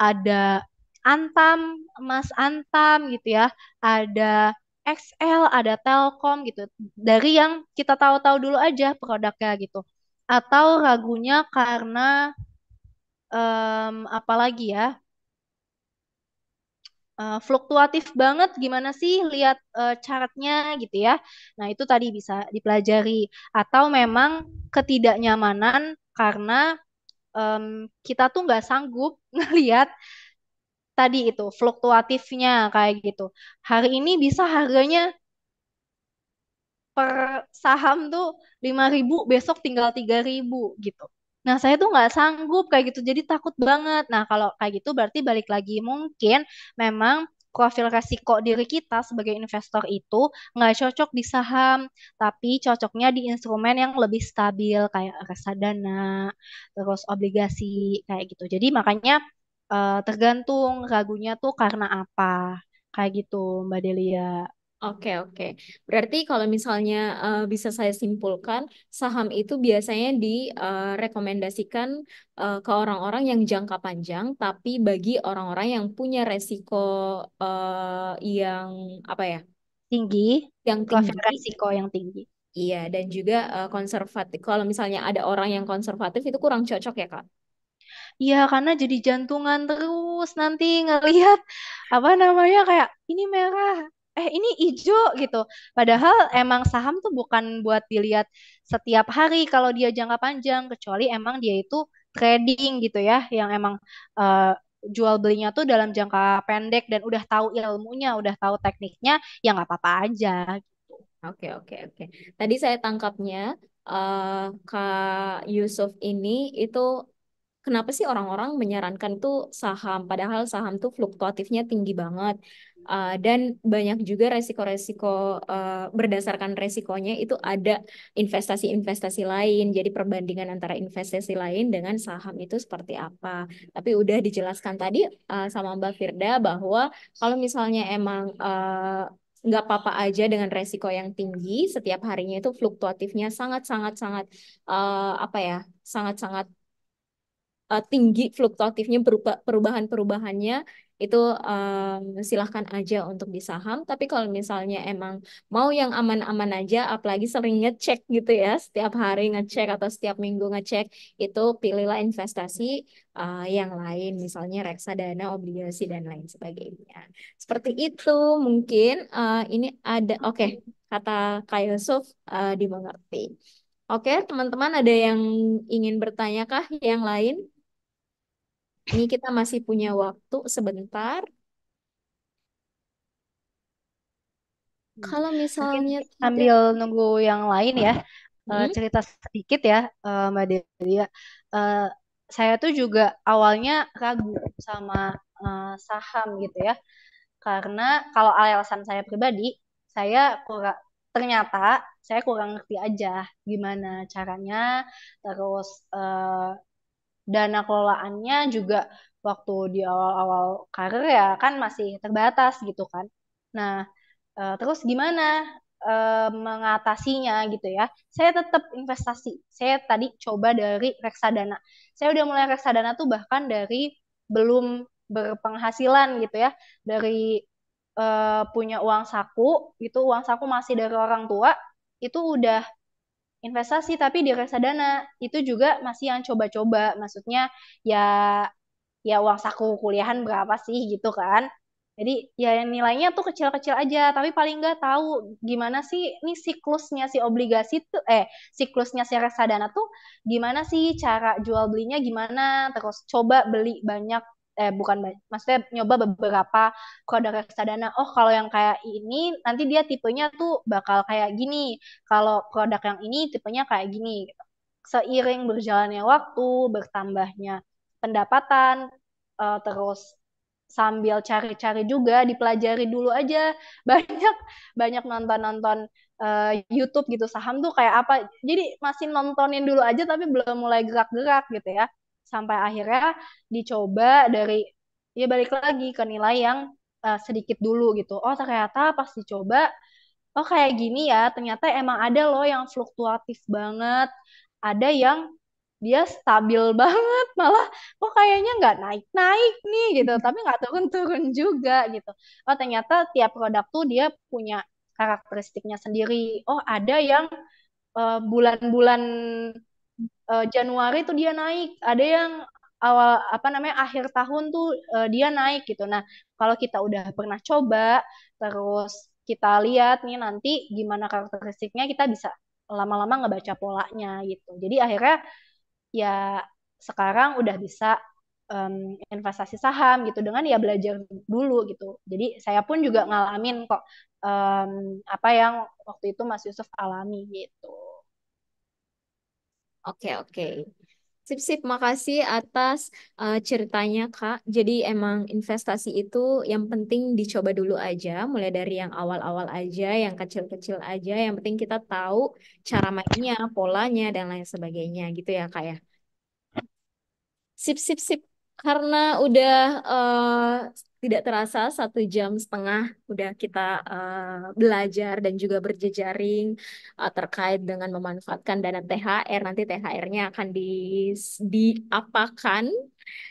ada Antam Mas Antam gitu ya ada XL ada Telkom gitu dari yang kita tahu-tahu dulu aja produknya gitu atau ragunya karena um, apalagi ya uh, fluktuatif banget gimana sih lihat uh, chartnya gitu ya. Nah itu tadi bisa dipelajari atau memang ketidaknyamanan karena um, kita tuh nggak sanggup ngelihat tadi itu fluktuatifnya kayak gitu. Hari ini bisa harganya per saham tuh lima ribu, besok tinggal tiga ribu gitu. Nah, saya tuh nggak sanggup kayak gitu, jadi takut banget. Nah, kalau kayak gitu berarti balik lagi mungkin memang profil resiko diri kita sebagai investor itu nggak cocok di saham, tapi cocoknya di instrumen yang lebih stabil kayak reksadana, terus obligasi kayak gitu. Jadi makanya eh, tergantung ragunya tuh karena apa kayak gitu Mbak Delia. Oke, oke. Berarti kalau misalnya uh, bisa saya simpulkan, saham itu biasanya direkomendasikan eh, uh, eh, ke orang-orang yang jangka panjang, tapi bagi orang-orang yang punya resiko uh, yang apa ya? Tinggi, yang tinggi. resiko yang tinggi. Iya, dan juga uh, konservatif. Kalau misalnya ada orang yang konservatif itu kurang cocok ya, Kak? Iya, karena jadi jantungan terus nanti ngelihat apa namanya kayak ini merah, eh ini hijau gitu. Padahal emang saham tuh bukan buat dilihat setiap hari kalau dia jangka panjang kecuali emang dia itu trading gitu ya yang emang uh, jual belinya tuh dalam jangka pendek dan udah tahu ilmunya, udah tahu tekniknya, ya nggak apa-apa aja gitu. Oke, oke, oke. Tadi saya tangkapnya uh, Kak Yusuf ini itu kenapa sih orang-orang menyarankan tuh saham padahal saham tuh fluktuatifnya tinggi banget uh, dan banyak juga resiko-resiko uh, berdasarkan resikonya itu ada investasi-investasi lain jadi perbandingan antara investasi lain dengan saham itu seperti apa tapi udah dijelaskan tadi uh, sama Mbak Firda bahwa kalau misalnya emang uh, nggak apa-apa aja dengan resiko yang tinggi setiap harinya itu fluktuatifnya sangat-sangat sangat uh, apa ya sangat-sangat uh, tinggi fluktuatifnya berubah perubahan-perubahannya itu um, silahkan aja untuk di saham. Tapi kalau misalnya emang mau yang aman-aman aja, apalagi sering ngecek gitu ya, setiap hari ngecek atau setiap minggu ngecek, itu pilihlah investasi uh, yang lain, misalnya reksadana, obligasi, dan lain sebagainya. Seperti itu mungkin uh, ini ada, oke, okay, kata Kak Yusuf uh, dimengerti. Oke, okay, teman-teman ada yang ingin bertanya kah yang lain? Ini kita masih punya waktu sebentar. Kalau misalnya Mungkin tidak... nunggu yang lain ya, eh, hmm. cerita sedikit ya, uh, Mbak Delia. Ya. Eh, saya tuh juga awalnya ragu sama saham gitu ya, karena kalau alasan saya pribadi, saya kurang ternyata saya kurang ngerti aja gimana caranya, terus uh, dana kelolaannya juga waktu di awal-awal karir ya kan masih terbatas gitu kan. Nah, e, terus gimana e, mengatasinya gitu ya? Saya tetap investasi. Saya tadi coba dari reksadana. Saya udah mulai reksadana tuh bahkan dari belum berpenghasilan gitu ya. Dari e, punya uang saku, itu uang saku masih dari orang tua, itu udah investasi tapi di reksadana itu juga masih yang coba-coba maksudnya ya ya uang saku kuliahan berapa sih gitu kan jadi ya nilainya tuh kecil-kecil aja tapi paling nggak tahu gimana sih ini siklusnya si obligasi tuh eh siklusnya si reksadana tuh gimana sih cara jual belinya gimana terus coba beli banyak eh bukan maksudnya nyoba beberapa produk reksadana. Oh, kalau yang kayak ini nanti dia tipenya tuh bakal kayak gini. Kalau produk yang ini tipenya kayak gini gitu. Seiring berjalannya waktu, bertambahnya pendapatan uh, terus sambil cari-cari juga dipelajari dulu aja banyak banyak nonton-nonton uh, YouTube gitu saham tuh kayak apa jadi masih nontonin dulu aja tapi belum mulai gerak-gerak gitu ya sampai akhirnya dicoba dari ya balik lagi ke nilai yang uh, sedikit dulu gitu oh ternyata pas dicoba oh kayak gini ya ternyata emang ada loh yang fluktuatif banget ada yang dia stabil banget malah oh kayaknya nggak naik naik nih gitu tapi nggak turun turun juga gitu oh ternyata tiap produk tuh dia punya karakteristiknya sendiri oh ada yang eh, bulan-bulan uh, uh, Januari tuh dia naik, ada yang awal apa namanya akhir tahun tuh uh, dia naik gitu. Nah, kalau kita udah pernah coba terus kita lihat nih nanti gimana karakteristiknya kita bisa lama-lama ngebaca polanya gitu. Jadi akhirnya ya sekarang udah bisa um, investasi saham gitu dengan ya belajar dulu gitu. Jadi saya pun juga ngalamin kok um, apa yang waktu itu Mas Yusuf alami gitu. Oke, oke. Sip, sip. Makasih atas uh, ceritanya, Kak. Jadi emang investasi itu yang penting dicoba dulu aja, mulai dari yang awal-awal aja, yang kecil-kecil aja. Yang penting kita tahu cara mainnya, polanya, dan lain sebagainya gitu ya, Kak ya. Sip, sip, sip karena udah uh, tidak terasa satu jam setengah udah kita uh, belajar dan juga berjejaring uh, terkait dengan memanfaatkan dana THR nanti THR-nya akan di diapakan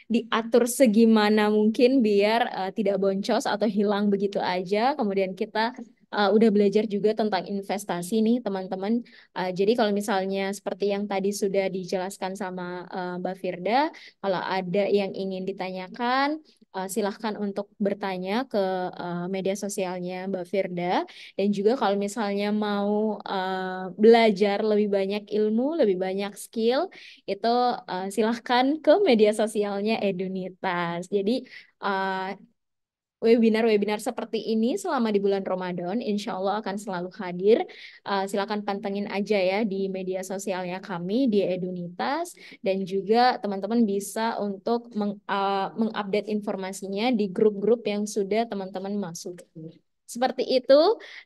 diatur segimana mungkin biar uh, tidak boncos atau hilang begitu aja kemudian kita uh, udah belajar juga tentang investasi nih teman-teman. Uh, jadi kalau misalnya seperti yang tadi sudah dijelaskan sama uh, Mbak Firda, kalau ada yang ingin ditanyakan, uh, silahkan untuk bertanya ke uh, media sosialnya Mbak Firda. Dan juga kalau misalnya mau uh, belajar lebih banyak ilmu, lebih banyak skill, itu uh, silahkan ke media sosialnya Edunitas. Jadi uh, webinar-webinar seperti ini selama di bulan Ramadan, insya Allah akan selalu hadir. Uh, silakan pantengin aja ya di media sosialnya kami di Edunitas dan juga teman-teman bisa untuk meng, uh, mengupdate informasinya di grup-grup yang sudah teman-teman masuk. Seperti itu.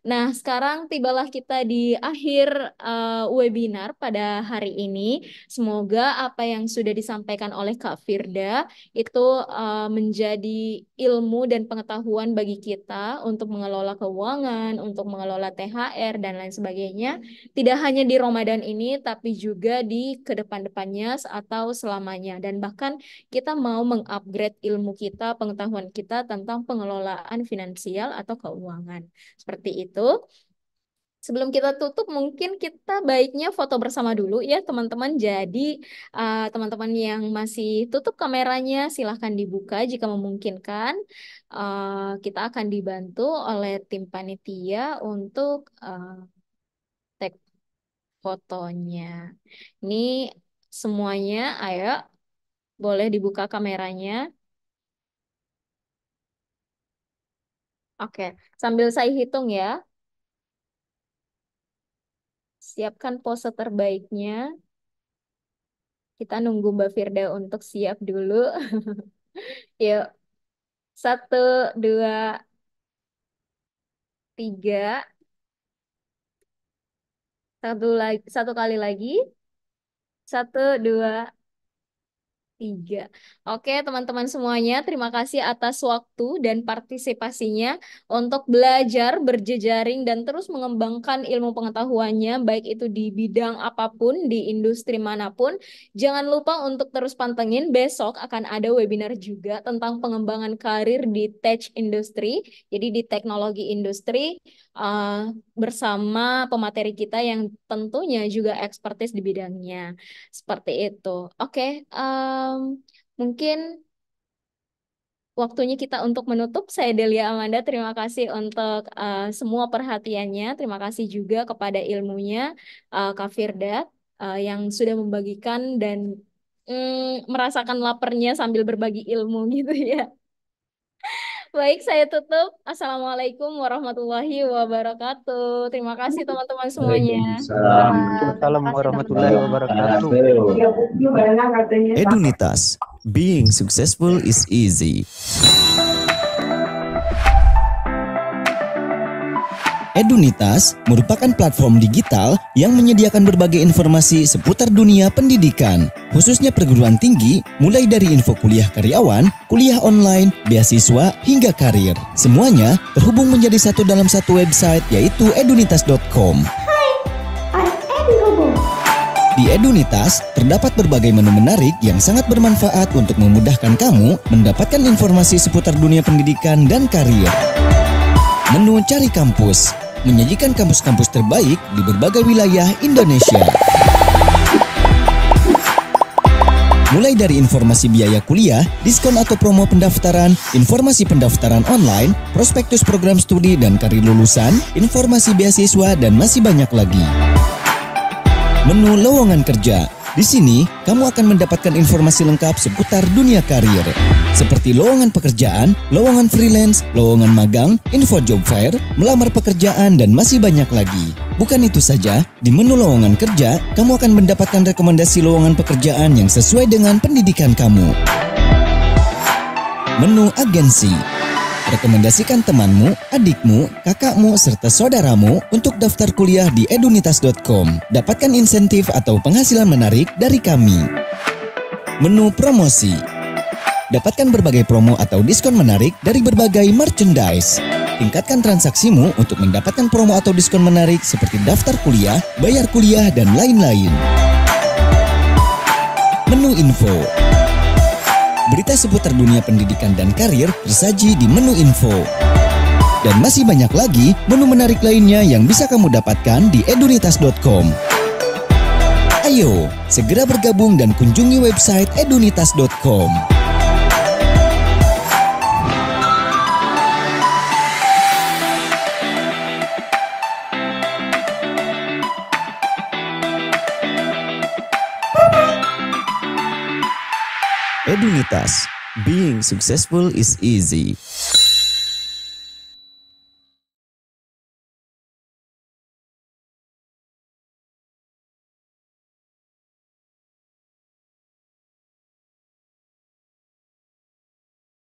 Nah, sekarang tibalah kita di akhir uh, webinar pada hari ini. Semoga apa yang sudah disampaikan oleh Kak Firda itu uh, menjadi ilmu dan pengetahuan bagi kita untuk mengelola keuangan, untuk mengelola THR dan lain sebagainya, tidak hanya di Ramadan ini tapi juga di kedepan-depannya atau selamanya dan bahkan kita mau mengupgrade ilmu kita, pengetahuan kita tentang pengelolaan finansial atau keuangan. Seperti itu sebelum kita tutup mungkin kita baiknya foto bersama dulu ya teman-teman. Jadi eh, teman-teman uh, yang masih tutup kameranya silahkan dibuka jika memungkinkan. Uh, kita akan dibantu oleh tim panitia untuk uh, eh, take fotonya. Ini semuanya, ayo boleh dibuka kameranya. Oke, sambil saya hitung ya siapkan pose terbaiknya. Kita nunggu Mbak Firda untuk siap dulu. Yuk. Satu, dua, tiga. Satu, lagi, satu kali lagi. Satu, dua, tiga. Oke, teman-teman semuanya, terima kasih atas waktu dan partisipasinya untuk belajar, berjejaring, dan terus mengembangkan ilmu pengetahuannya, baik itu di bidang apapun, di industri manapun. Jangan lupa untuk terus pantengin, besok akan ada webinar juga tentang pengembangan karir di tech industry, jadi di teknologi industri, uh, bersama pemateri kita yang tentunya juga ekspertis di bidangnya. Seperti itu. Oke, uh, um, mungkin waktunya kita untuk menutup. Saya Delia Amanda, terima kasih untuk uh, semua perhatiannya. Terima kasih juga kepada ilmunya uh, Kak Firda uh, yang sudah membagikan dan um, merasakan laparnya sambil berbagi ilmu gitu ya. Baik, saya tutup. Assalamualaikum warahmatullahi wabarakatuh. Terima kasih teman-teman semuanya. Waalaikumsalam warahmatullahi wabarakatuh. Edunitas, being successful is easy. Edunitas merupakan platform digital yang menyediakan berbagai informasi seputar dunia pendidikan, khususnya perguruan tinggi, mulai dari info kuliah karyawan, kuliah online, beasiswa, hingga karir. Semuanya terhubung menjadi satu dalam satu website yaitu edunitas.com. Di Edunitas, terdapat berbagai menu menarik yang sangat bermanfaat untuk memudahkan kamu mendapatkan informasi seputar dunia pendidikan dan karir. Menu Cari Kampus menyajikan kampus-kampus terbaik di berbagai wilayah Indonesia. Mulai dari informasi biaya kuliah, diskon atau promo pendaftaran, informasi pendaftaran online, prospektus program studi dan karir lulusan, informasi beasiswa, dan masih banyak lagi. Menu lowongan kerja di sini, kamu akan mendapatkan informasi lengkap seputar dunia karir, seperti lowongan pekerjaan, lowongan freelance, lowongan magang, info job fair, melamar pekerjaan, dan masih banyak lagi. Bukan itu saja, di menu lowongan kerja, kamu akan mendapatkan rekomendasi lowongan pekerjaan yang sesuai dengan pendidikan kamu. Menu agensi Rekomendasikan temanmu, adikmu, kakakmu, serta saudaramu untuk daftar kuliah di edunitas.com. Dapatkan insentif atau penghasilan menarik dari kami. Menu promosi Dapatkan berbagai promo atau diskon menarik dari berbagai merchandise. Tingkatkan transaksimu untuk mendapatkan promo atau diskon menarik seperti daftar kuliah, bayar kuliah, dan lain-lain. Menu info berita seputar dunia pendidikan dan karir tersaji di menu info. Dan masih banyak lagi menu menarik lainnya yang bisa kamu dapatkan di edunitas.com. Ayo, segera bergabung dan kunjungi website edunitas.com. with us. Being successful is easy.